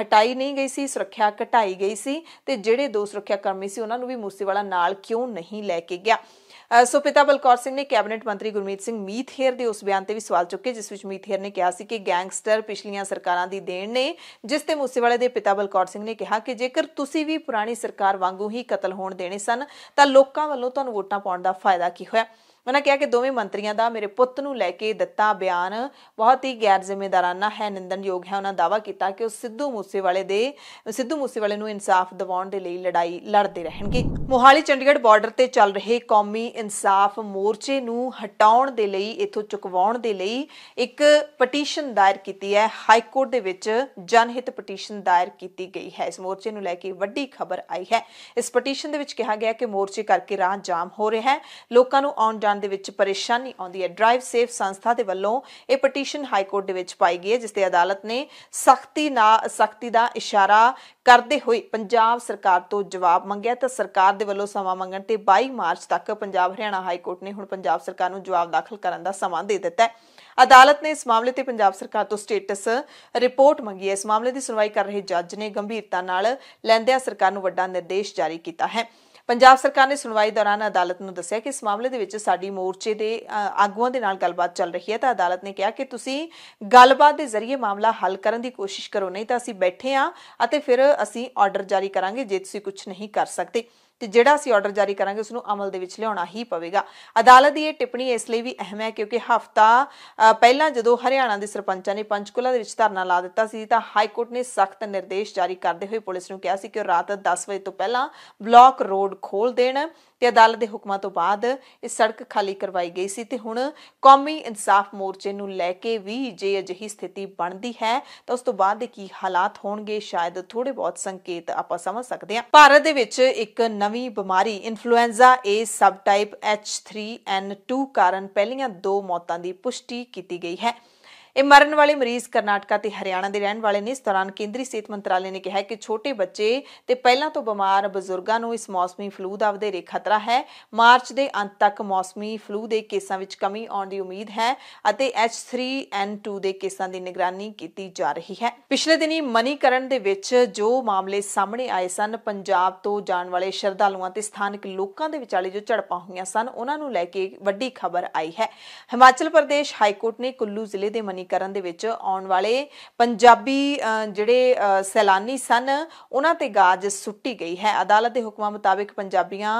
ਹਟਾਈ ਨਹੀਂ ਗਈ ਸੀ ਸੁਰੱਖਿਆ ਘਟਾਈ ਗਈ ਸੀ ਤੇ ਜਿਹੜੇ ਦੋ ਸੁਰੱਖਿਆ ਸ਼ਰਮੀ ਸੀ ਉਹਨਾਂ ਨੂੰ ਵੀ ਮੂਸੇਵਾਲਾ ਨਾਲ ਕਿਉਂ ਨਹੀਂ ਲੈ ਕੇ ਗਿਆ ਸੋ ਪਿਤਾ ਬਲਕੌਰ ਸਿੰਘ ਨੇ ਕੈਬਨਿਟ ਮੰਤਰੀ ਗੁਰਮੀਤ ਸਿੰਘ ਮੀਥੇਰ ਦੇ ਉਸ ਬਿਆਨ ਤੇ ਵੀ ਸਵਾਲ ਚੁੱਕੇ ਜਿਸ ਵਿੱਚ ਮੀਥੇਰ ਨੇ ਕਿਹਾ ਸੀ ਕਿ ਗੈਂਗਸਟਰ ਪਿਛਲੀਆਂ ਸਰਕਾਰਾਂ ਦੀ ਦੇਣ ਨੇ ਜਿਸ ਤੇ ਮੂਸੇਵਾਲੇ ਦੇ ਪਿਤਾ ਬਲਕੌਰ ਸਿੰਘ ਨੇ ਕਿਹਾ ਕਿ ਜੇਕਰ ਤੁਸੀਂ ਵੀ ਪੁਰਾਣੀ ਸਰਕਾਰ ਵਾਂਗੂ ਹੀ ਕਤਲ ਹੋਣ ਦੇਣੇ ਸਨ ਤਾਂ ਲੋਕਾਂ ਵੱਲੋਂ ਤੁਹਾਨੂੰ ਵੋਟਾਂ ਪਾਉਣ ਦਾ ਫਾਇਦਾ ਕੀ ਹੋਇਆ ਉਹਨਾਂ ਕਿਹਾ ਕਿ ਦੋਵੇਂ ਮੰਤਰੀਆਂ ਦਾ ਮੇਰੇ ਪੁੱਤ ਨੂੰ ਲੈ ਕੇ ਦਿੱਤਾ ਬਿਆਨ ਬਹੁਤ ਹੀ ਗੈਰ ਜ਼ਿੰਮੇਦਾਰਾਨਾ ਹੈ ਨਿੰਦਣਯੋਗ ਹੈ ਉਹਨਾਂ ਦਾਵਾ ਕੀਤਾ ਕਿ ਉਹ ਸਿੱਧੂ ਮੂਸੇਵਾਲੇ ਦੇ ਸਿੱਧੂ ਮੂਸੇਵਾਲੇ ਨੂੰ ਇਨਸਾਫ ਦਿਵਾਉਣ ਦੇ ਲਈ ਲੜਾਈ ਲੜਦੇ ਰਹਿਣਗੇ ਮੋਹਾਲੀ ਚੰਡੀਗੜ੍ਹ ਬਾਰਡਰ ਤੇ ਚੱਲ ਰਹੇ ਕੌਮੀ ਇਨਸਾਫ ਮੋਰਚੇ ਨੂੰ ਹਟਾਉਣ ਦੇ ਲਈ ਇਥੋਂ ਚੁਕਵਾਉਣ ਦੇ ਲਈ ਇੱਕ ਪਟੀਸ਼ਨ ਦਾਇਰ ਕੀਤੀ ਹੈ ਹਾਈ ਕੋਰਟ ਦੇ ਵਿੱਚ ਜਨਹਿਤ ਪਟੀਸ਼ਨ ਦਾਇਰ ਕੀਤੀ ਗਈ ਹੈ ਇਸ ਮੋਰਚੇ ਨੂੰ ਲੈ ਕੇ ਵੱਡੀ ਖਬਰ ਆਈ ਹੈ ਇਸ ਪਟੀਸ਼ਨ ਦੇ ਵਿੱਚ ਕਿਹਾ ਗਿਆ ਕਿ ਮੋਰਚੇ ਕਰਕੇ ਰਾਹ ਜਾਮ ਹੋ ਰਿਹਾ ਹੈ ਲੋਕਾਂ ਨੂੰ ਆਉਣ ਜਾਣ ਕਰਨ ਦੇ ਵਿੱਚ ਪਰੇਸ਼ਾਨੀ ਆਉਂਦੀ ਹੈ ਡਰਾਈਵ ਸੇਫ ਸੰਸਥਾ ਦੇ ਵੱਲੋਂ ਇਹ ਪਟੀਸ਼ਨ ਹਾਈ ਕੋਰਟ ਦੇ ਵਿੱਚ ਪਾਈ ਗਈ ਹੈ ਜਿਸ ਤੇ ਅਦਾਲਤ ਨੇ ਸਖਤੀ ਨਾ ਸਖਤੀ ਦਾ ਇਸ਼ਾਰਾ ਕਰਦੇ ਹੋਏ ਪੰਜਾਬ ਸਰਕਾਰ ਤੋਂ ਜਵਾਬ ਮੰਗਿਆ ਤਾਂ ਸਰਕਾਰ ਦੇ ਵੱਲੋਂ ਸਮਾਂ ਮੰਗਣ ਤੇ 22 ਮਾਰਚ ਤੱਕ ਪੰਜਾਬ ਹਰਿਆਣਾ ਹਾਈ ਕੋਰਟ ਨੇ ਹੁਣ ਪੰਜਾਬ ਸਰਕਾਰ ਨੂੰ ਜਵਾਬ ਦਾਖਲ ਕਰਨ ਦਾ ਸਮਾਂ ਦੇ ਦਿੱਤਾ ਹੈ ਅਦਾਲਤ ਨੇ ਇਸ ਮਾਮਲੇ ਤੇ ਪੰਜਾਬ ਸਰਕਾਰ ਤੋਂ ਸਟੇਟਸ ਰਿਪੋਰਟ ਮੰਗੀ ਹੈ ਇਸ ਮਾਮਲੇ ਦੀ ਸੁਣਵਾਈ ਕਰ ਰਹੇ ਜੱਜ ਨੇ ਗੰਭੀਰਤਾ ਨਾਲ ਲੈਂਦਿਆਂ ਸਰਕਾਰ ਨੂੰ ਵੱਡਾ ਨਿਰਦੇਸ਼ ਜਾਰੀ ਕੀਤਾ ਹੈ ਪੰਜਾਬ ਸਰਕਾਰ ਨੇ ਸੁਣਵਾਈ ਦੌਰਾਨ ਅਦਾਲਤ ਨੂੰ ਦੱਸਿਆ ਕਿ ਇਸ ਮਾਮਲੇ ਦੇ ਵਿੱਚ ਸਾਡੀ ਮੋਰਚੇ ਦੇ ਆਗੂਆਂ ਦੇ ਨਾਲ ਗੱਲਬਾਤ ਚੱਲ ਰਹੀ ਹੈ ਤਾਂ ਅਦਾਲਤ ਨੇ ਕਿਹਾ ਕਿ ਤੁਸੀਂ ਗੱਲਬਾਤ ਦੇ ਜ਼ਰੀਏ ਮਾਮਲਾ ਹੱਲ ਕਰਨ ਦੀ ਕੋਸ਼ਿਸ਼ ਕਰੋ ਨਹੀਂ ਤਾਂ ਅਸੀਂ ਬੈਠੇ ਆ ਅਤੇ ਫਿਰ ਅਸੀਂ ਆਰਡਰ ਜਾਰੀ ਕਰਾਂਗੇ ਜੇ ਤੁਸੀਂ ਕੁਝ ਨਹੀਂ ਕਰ ਸਕਦੇ ਤੇ ਜਿਹੜਾ ਅਸੀਂ ਆਰਡਰ ਜਾਰੀ ਕਰਾਂਗੇ ਉਸ ਨੂੰ ਅਮਲ ਦੇ ਵਿੱਚ ਲਿਆਉਣਾ ਹੀ ਪਵੇਗਾ ਅਦਾਲਤ ਦੀ ਇਹ ਟਿੱਪਣੀ ਇਸ ਲਈ ਵੀ ਅਹਿਮ ਹੈ ਕਿਉਂਕਿ ਹਫਤਾ ਪਹਿਲਾਂ ਜਦੋਂ ਹਰਿਆਣਾ ਦੇ ਸਰਪੰਚਾਂ ਨੇ ਪੰਚਕੁਲਾ ਦੇ ਵਿੱਚ ਧਰਨਾ ਲਾ ਦਿੱਤਾ ਸੀ ਤਾਂ ਹਾਈ ਕੋਰਟ ਨੇ ਸਖਤ ਨਿਰਦੇਸ਼ ਜਾਰੀ ਕਰਦੇ ਹੋਏ ਪੁਲਿਸ ਨੂੰ ਕਿਹਾ ਸੀ ਕਿ ਉਹ ਰਾਤ 10 ਵਜੇ ਤੋਂ ਪਹਿਲਾਂ ਬਲਾਕ ਰੋਡ ਖੋਲ ਦੇਣ ਤੇ ਅਦਾਲਤ ਦੇ ਹੁਕਮਾਂ ਤੋਂ ਬਾਅਦ ਇਹ ਸੜਕ ਖਾਲੀ ਕਰਵਾਈ ਗਈ ਸੀ ਤੇ ਹੁਣ ਕੌਮੀ ਇਨਸਾਫ ਮੋਰਚੇ ਨੂੰ ਲੈ ਕੇ ਵੀ ਜੇ ਅਜਿਹੀ ਸਥਿਤੀ ਬਣਦੀ ਹੈ ਤਾਂ ਉਸ ਤੋਂ ਬਾਅਦ ਕੀ ਹਾਲਾਤ ਹੋਣਗੇ ਸ਼ਾਇਦ ਥੋੜੇ ਬਹੁਤ ਸੰਕੇਤ ਆਪਾਂ ਸਮਝ ਸਕਦੇ ਹਾਂ ਭਾਰਤ ਦੇ ਵਿੱਚ ਇੱਕ ਨਵੀਂ ਬਿਮਾਰੀ ਇਨਫਲੂਐਂਜ਼ਾ A ਸਬਟਾਈਪ H3N2 ਕਾਰਨ ਪਹਿਲੀਆਂ ਦੋ ਮੌਤਾਂ ਦੀ ਪੁਸ਼ਟੀ ਕੀਤੀ ਗਈ ਹੈ ਇਹ ਮਰਨ ਵਾਲੇ ਮਰੀਜ਼ ਕਰਨਾਟਕਾ ਤੇ ਹਰਿਆਣਾ ਦੇ ਰਹਿਣ ਵਾਲੇ ਨੇ ਇਸ ਦੌਰਾਨ ਕੇਂਦਰੀ ਸਿਹਤ ਮੰਤਰਾਲੇ ਨੇ ਕਿਹਾ ਕਿ ਛੋਟੇ ਬੱਚੇ ਤੇ ਪਹਿਲਾਂ ਤੋਂ ਬਿਮਾਰ ਬਜ਼ੁਰਗਾਂ ਨੂੰ ਇਸ ਮੌਸਮੀ ਫਲੂ ਦਾ ਵਧੇਰੇ ਖਤਰਾ ਹੈ ਮਾਰਚ ਦੇ ਅੰਤ ਤੱਕ ਮੌਸਮੀ ਫਲੂ ਦੇ ਕੇਸਾਂ ਵਿੱਚ ਕਮੀ ਆਉਣ ਦੀ ਉਮੀਦ ਹੈ ਅਤੇ H3N2 ਦੇ ਕੇਸਾਂ ਦੀ ਨਿਗਰਾਨੀ ਕੀਤੀ ਜਾ ਰਹੀ ਹੈ ਪਿਛਲੇ ਦਿਨੀ ਮਨੀਕਰਨ ਦੇ ਵਿੱਚ ਜੋ ਮਾਮਲੇ ਸਾਹਮਣੇ ਆਏ ਸਨ ਪੰਜਾਬ ਤੋਂ ਜਾਣ ਵਾਲੇ ਸ਼ਰਧਾਲੂਆਂ ਤੇ ਸਥਾਨਕ ਲੋਕਾਂ ਦੇ ਵਿਚਾਲੇ ਜੋ ਝੜਪਾਂ ਹੋਈਆਂ ਸਨ ਉਹਨਾਂ ਨੂੰ ਲੈ ਕੇ ਵੱਡੀ ਖਬਰ ਆਈ ਹੈ ਹਿਮਾਚਲ ਪ੍ਰਦੇਸ਼ ਹਾਈ ਕੋਰਟ ਨੇ ਕੁੱਲੂ ਜ਼ਿਲ੍ਹੇ ਦੇ ਮਨੀ ਕਰਨ ਦੇ ਵਿੱਚ ਆਉਣ ਵਾਲੇ ਪੰਜਾਬੀ ਜਿਹੜੇ ਸੈਲਾਨੀ ਸਨ ਉਹਨਾਂ ਤੇ ਗਾਜ ਸੁੱਟੀ ਗਈ ਹੈ ਅਦਾਲਤ ਦੇ ਹੁਕਮਾਂ ਮੁਤਾਬਕ ਪੰਜਾਬੀਆਂ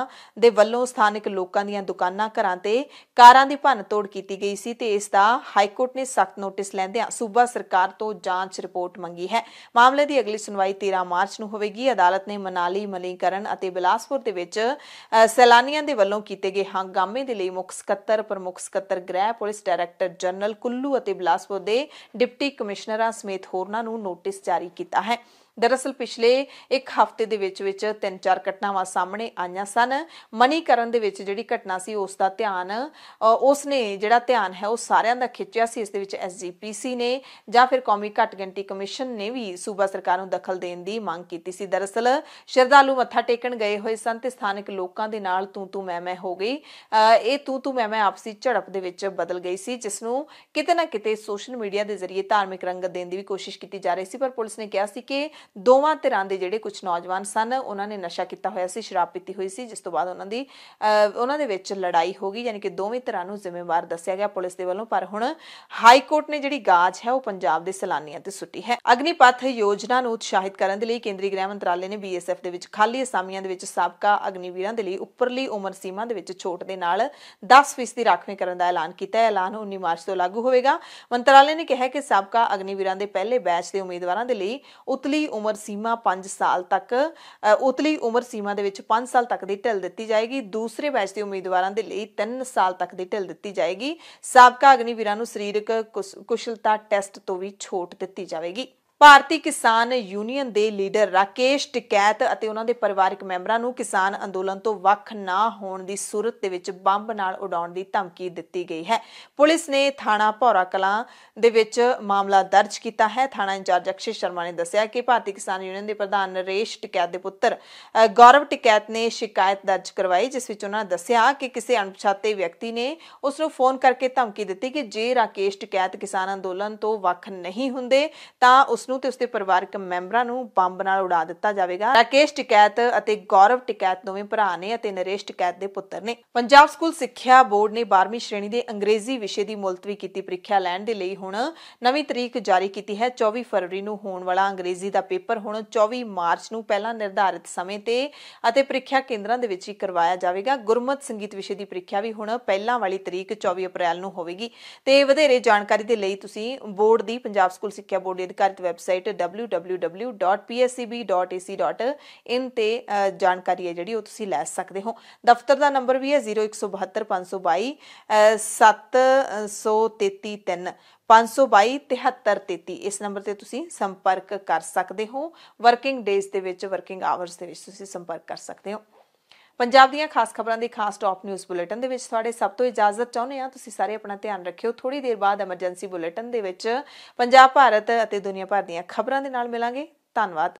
ਦੇ ਵੱਲੋਂ ਸਥਾਨਕ ਲੋਕਾਂ ਦੀਆਂ ਦੁਕਾਨਾਂ ਘਰਾਂ ਤੇ ਕਾਰਾਂ ਦੀ ਭੰਨਤੋੜ ਕੀਤੀ ਗਈ ਸੀ ਤੇ ਇਸ ਦਾ ਹਾਈ ਕੋਰਟ ਨੇ ਸਖਤ ਨੋਟਿਸ ਲੈਂਦਿਆਂ ਸੂਬਾ ਸਰਕਾਰ ਤੋਂ ਜਾਂਚ ਰਿਪੋਰਟ ਮੰਗੀ ਹੈ ਮਾਮਲੇ ਦੀ ਅਗਲੀ ਸੁਣਵਾਈ 13 ਮਾਰਚ ਨੂੰ ਹੋਵੇਗੀ ਅਦਾਲਤ ਨੇ ਮਨਾਲੀ ਮਲੀਕਰਨ ਅਤੇ ਬਿਲਾਸਪੁਰ ਦੇ ਵਿੱਚ ਸੈਲਾਨੀਆਂ ਦੇ ਵੱਲੋਂ ਕੀਤੇ ਗਏ ਹੰਗਾਮੇ ਦੇ ਲਈ ਮੁੱਖ ਸਕੱਤਰ ਪ੍ਰਮੁੱਖ ਸਕੱਤਰ ਗ੍ਰਹਿ ਪੁਲਿਸ ਡਾਇਰੈਕਟਰ ਜਨਰਲ ਕੁੱਲੂ ਅਤੇ ਬਿਲਾਸਪੁਰ ਗੁਰਦਾਸਪੁਰ ਦੇ ਡਿਪਟੀ ਕਮਿਸ਼ਨਰਾਂ ਸਮੇਤ ਹੋਰਨਾਂ ਨੂੰ ਨੋਟਿਸ ਜਾਰੀ ਕੀਤਾ ਹੈ ਦਰਅਸਲ ਪਿਛਲੇ ਇੱਕ ਹਫ਼ਤੇ ਦੇ ਵਿੱਚ ਵਿੱਚ ਤਿੰਨ ਚਾਰ ਘਟਨਾਵਾਂ ਸਾਹਮਣੇ ਆਈਆਂ ਸਨ ਕਰਨ ਦੇ ਵਿੱਚ ਜਿਹੜੀ ਘਟਨਾ ਸੀ ਉਸ ਦਾ ਧਿਆਨ ਉਸ ਨੇ ਜਿਹੜਾ ਧਿਆਨ ਹੈ ਉਹ ਸਾਰਿਆਂ ਦਾ ਖਿੱਚਿਆ ਸੀ ਇਸ ਦੇ ਵਿੱਚ ਐਸਜੀਪੀਸੀ ਨੇ ਜਾਂ ਫਿਰ ਕੌਮੀ ਘੱਟ ਗਿਣਤੀ ਕਮਿਸ਼ਨ ਨੇ ਵੀ ਸੂਬਾ ਸਰਕਾਰ ਨੂੰ ਦਖਲ ਦੇਣ ਦੀ ਮੰਗ ਕੀਤੀ ਸੀ ਦਰਅਸਲ ਸ਼ਰਧਾਲੂ ਮੱਥਾ ਟੇਕਣ ਗਏ ਹੋਏ ਸਨ ਤੇ ਸਥਾਨਕ ਲੋਕਾਂ ਦੇ ਨਾਲ ਤੂੰ ਤੂੰ ਮੈਂ ਮੈਂ ਹੋ ਗਈ ਇਹ ਤੂੰ ਤੂੰ ਮੈਂ ਮੈਂ ਆਪਸੀ ਝੜਪ ਦੇ ਵਿੱਚ ਬਦਲ ਗਈ ਸੀ ਜਿਸ ਨੂੰ ਕਿਤੇ ਨਾ ਕਿਤੇ ਸੋਸ਼ਲ ਮੀਡੀਆ ਦੇ ਜ਼ਰੀਏ ਧਾਰਮਿਕ ਰੰਗਤ ਦੇਣ ਦੀ ਵੀ ਕੋਸ਼ਿਸ਼ ਕੀਤੀ ਜਾ ਰਹੀ ਸੀ ਪਰ ਪੁਲਿਸ ਨੇ ਕਿਹਾ ਸੀ ਕਿ ਦੋਵਾਂ ਧਿਰਾਂ ਦੇ ਜਿਹੜੇ ਕੁਝ ਨੌਜਵਾਨ ਸਨ ਉਹਨਾਂ ਨੇ ਨਸ਼ਾ ਕੀਤਾ ਹੋਇਆ ਸੀ ਸ਼ਰਾਬ ਪੀਤੀ ਹੋਈ ਸੀ ਜਿਸ ਤੋਂ ਬਾਅਦ ਉਹਨਾਂ ਦੀ ਉਹਨਾਂ ਦੇ ਵਿੱਚ ਲੜਾਈ ਹੋ ਗਈ ਯਾਨੀ ਕਿ ਦੋਵੇਂ ਧਿਰਾਂ ਨੂੰ ਜ਼ਿੰਮੇਵਾਰ ਦੱਸਿਆ ਗਿਆ ਪੁਲਿਸ ਦੇ ਵੱਲੋਂ ਪਰ ਹੁਣ ਹਾਈ ਕੋਰਟ ਨੇ ਜਿਹੜੀ ਗਾਜ ਹੈ ਉਹ ਪੰਜਾਬ ਦੇ ਸਲਾਨੀਆਂ ਤੇ ਸੁੱਟੀ ਹੈ ਅਗਨੀਪਥ ਯੋਜਨਾ ਨੂੰ ਉਤਸ਼ਾਹਿਤ ਕਰਨ ਦੇ ਲਈ ਕੇਂਦਰੀ ਗ੍ਰਹਿ ਮੰਤਰਾਲੇ ਨੇ ਬੀਐਸਐਫ ਦੇ ਵਿੱਚ ਖਾਲੀ ਅਸਾਮੀਆਂ ਦੇ ਵਿੱਚ ਸਾਬਕਾ ਅਗਨੀਵੀਰਾਂ ਦੇ ਲਈ ਉੱਪਰਲੀ ਉਮਰ ਸੀਮਾ ਦੇ ਵਿੱਚ ਛੋਟ ਦੇ ਨਾਲ 10% ਦੀ ਰਾਖਵੇਂ ਕਰਨ ਦਾ ਐਲਾਨ ਕੀਤਾ ਹੈ ਐਲਾਨ 19 ਮਾਰਚ ਤੋਂ ਲਾਗੂ ਹੋਵੇਗਾ ਮੰਤਰਾਲੇ ਨੇ ਕਿਹਾ ਕਿ ਸਾਬਕਾ ਅਗਨੀਵੀਰਾਂ ਦੇ ਪਹਿਲੇ ਬੈਚ ਦੇ ਉਮੀਦਵਾਰਾਂ ਦੇ ਲਈ ਉਤਲੀ ਉਮਰ ਸੀਮਾ 5 ਸਾਲ ਤੱਕ ਉਤਲੀ ਉਮਰ ਸੀਮਾ ਦੇ ਵਿੱਚ 5 ਸਾਲ ਤੱਕ ਦੀ ਢਿੱਲ ਦਿੱਤੀ ਜਾਏਗੀ ਦੂਸਰੇ ਬੈਚ ਦੇ ਉਮੀਦਵਾਰਾਂ ਦੇ ਲਈ 3 ਸਾਲ ਤੱਕ ਦੀ ਢਿੱਲ ਦਿੱਤੀ ਜਾਏਗੀ ਸਾਬਕਾ ਅਗਨੀ ਵੀਰਾਂ ਨੂੰ ਸਰੀਰਕ ਕੁਸ਼ਲਤਾ ਟੈਸਟ ਤੋਂ ਵੀ ਛੋਟ ਦਿੱਤੀ ਜਾਵੇਗੀ ਭਾਰਤੀ ਕਿਸਾਨ ਯੂਨੀਅਨ ਦੇ ਲੀਡਰ ਰਾਕੇਸ਼ ਟਿਕੈਤ ਅਤੇ ਉਹਨਾਂ ਦੇ ਪਰਿਵਾਰਕ ਮੈਂਬਰਾਂ ਨੂੰ ਕਿਸਾਨ ਅੰਦੋਲਨ ਤੋਂ ਵੱਖ ਨਾ ਹੋਣ ਦੀ ਸੂਰਤ ਦੇ ਵਿੱਚ ਬੰਬ ਨਾਲ ਉਡਾਉਣ ਦੀ ਧਮਕੀ ਦਿੱਤੀ ਗਈ ਹੈ ਪੁਲਿਸ ਨੇ ਥਾਣਾ ਭੌਰਾ ਕਲਾਂ ਦੇ ਵਿੱਚ ਮਾਮਲਾ ਦਰਜ ਕੀਤਾ ਹੈ ਥਾਣਾ ਇੰਚਾਰਜ ਅਕਸ਼ੇ ਸ਼ਰਮਾ ਨੇ ਦੱਸਿਆ ਕਿ ਭਾਰਤੀ ਕਿਸਾਨ ਯੂਨੀਅਨ ਦੇ ਪ੍ਰਧਾਨ ਨਰੇਸ਼ ਟਿਕੈਤ ਦੇ ਪੁੱਤਰ ਗੌਰਵ ਟਿਕੈਤ ਨੇ ਸ਼ਿਕਾਇਤ ਦਰਜ ਕਰਵਾਈ ਜਿਸ ਵਿੱਚ ਉਹਨਾਂ ਦੱਸਿਆ ਕਿ ਕਿਸੇ ਅਣਪਛਾਤੇ ਵਿਅਕਤੀ ਨੇ ਉਸ ਨੂੰ ਫੋਨ ਕਰਕੇ ਧਮਕੀ ਦਿੱਤੀ ਕਿ ਜੇ ਰਾਕੇਸ਼ ਟਿਕੈਤ ਕਿਸਾਨ ਅੰਦੋਲਨ ਤੋਂ ਵੱਖ ਨਹੀਂ ਹੁੰਦੇ ਤਾਂ ਉਸ ਉਸ ਨੂੰ ਤੇ ਉਸਦੇ ਪਰਿਵਾਰਕ ਮੈਂਬਰਾਂ ਨੂੰ ਬੰਬ ਨਾਲ ਉਡਾ ਦਿੱਤਾ ਜਾਵੇਗਾ ਰਾਕੇਸ਼ ਟਿਕੈਤ ਅਤੇ ਗੌਰਵ ਟਿਕੈਤ ਦੋਵੇਂ ਭਰਾ ਨੇ ਅਤੇ ਨਰੇਸ਼ ਟਿਕੈਤ ਦੇ ਪੁੱਤਰ ਨੇ ਪੰਜਾਬ ਸਕੂਲ ਸਿੱਖਿਆ ਬੋਰਡ ਨੇ 12ਵੀਂ ਸ਼੍ਰੇਣੀ ਦੇ ਅੰਗਰੇਜ਼ੀ ਵਿਸ਼ੇ ਦੀ ਮੁਲਤਵੀ ਕੀਤੀ ਪ੍ਰੀਖਿਆ ਲੈਣ ਦੇ ਲਈ ਹੁਣ ਨਵੀਂ ਤਰੀਕ ਜਾਰੀ ਕੀਤੀ ਹੈ 24 ਫਰਵਰੀ ਨੂੰ ਹੋਣ ਵਾਲਾ ਅੰਗਰੇਜ਼ੀ ਦਾ ਪੇਪਰ ਹੁਣ 24 ਮਾਰਚ ਨੂੰ ਪਹਿਲਾਂ ਨਿਰਧਾਰਿਤ ਸਮੇਂ ਤੇ ਅਤੇ ਪ੍ਰੀਖਿਆ ਕੇਂਦਰਾਂ ਦੇ ਵਿੱਚ ਹੀ ਕਰਵਾਇਆ ਜਾਵੇਗਾ ਗੁਰਮਤ ਸੰਗੀਤ ਵਿਸ਼ੇ ਦੀ ਪ੍ਰੀਖਿਆ ਵੀ ਹੁਣ ਪਹਿਲਾਂ ਵਾਲੀ ਤਰੀਕ 24 ਅਪ੍ਰੈਲ ਨੂੰ ਹੋਵੇਗੀ ਤੇ ਵਧੇਰੇ ਜਾਣਕਾਰੀ ਦੇ ਲਈ ਤੁਸੀਂ ਬੋਰਡ ਦੀ ਪੰਜਾਬ ਸਕੂਲ ਸਿੱਖਿਆ ਬੋਰਡ ਦੇ ਅਧਿਕਾਰਤ ਵੈਬ ਵੈਬਸਾਈਟ www.pscb.ac.in ਤੇ ਜਾਣਕਾਰੀ ਹੈ ਜਿਹੜੀ ਉਹ ਤੁਸੀਂ ਲੈ ਸਕਦੇ ਹੋ ਦਫ਼ਤਰ ਦਾ ਨੰਬਰ ਵੀ ਹੈ 0172522 7333 522 ਇਸ ਨੰਬਰ ਤੇ ਤੁਸੀਂ ਸੰਪਰਕ ਕਰ ਸਕਦੇ ਹੋ ਵਰਕਿੰਗ ਡੇਸ ਦੇ ਵਿੱਚ ਵਰਕਿੰਗ ਆਵਰਸ ਦੇ ਵਿੱਚ ਤੁਸੀਂ ਸੰਪਰਕ ਕਰ ਸਕਦੇ ਹੋ ਪੰਜਾਬ ਦੀਆਂ ਖਾਸ ਖਬਰਾਂ ਦੇ ਖਾਸ ਟੌਪ ਨਿਊਜ਼ ਬੁਲੇਟਿਨ ਦੇ ਵਿੱਚ ਤੁਹਾਡੇ ਸਭ ਤੋਂ ਇਜਾਜ਼ਤ ਚਾਹੁੰਦੇ ਆ ਤੁਸੀਂ ਸਾਰੇ ਆਪਣਾ ਧਿਆਨ ਰੱਖਿਓ ਥੋੜੀ ਦੇਰ ਬਾਅਦ ਐਮਰਜੈਂਸੀ ਬੁਲੇਟਿਨ ਦੇ ਵਿੱਚ ਪੰਜਾਬ ਭਾਰਤ ਅਤੇ ਦੁਨੀਆ ਭਰ ਦੀਆਂ ਖਬਰਾਂ ਦੇ ਨਾਲ ਮਿਲਾਂਗੇ ਧੰਨਵਾਦ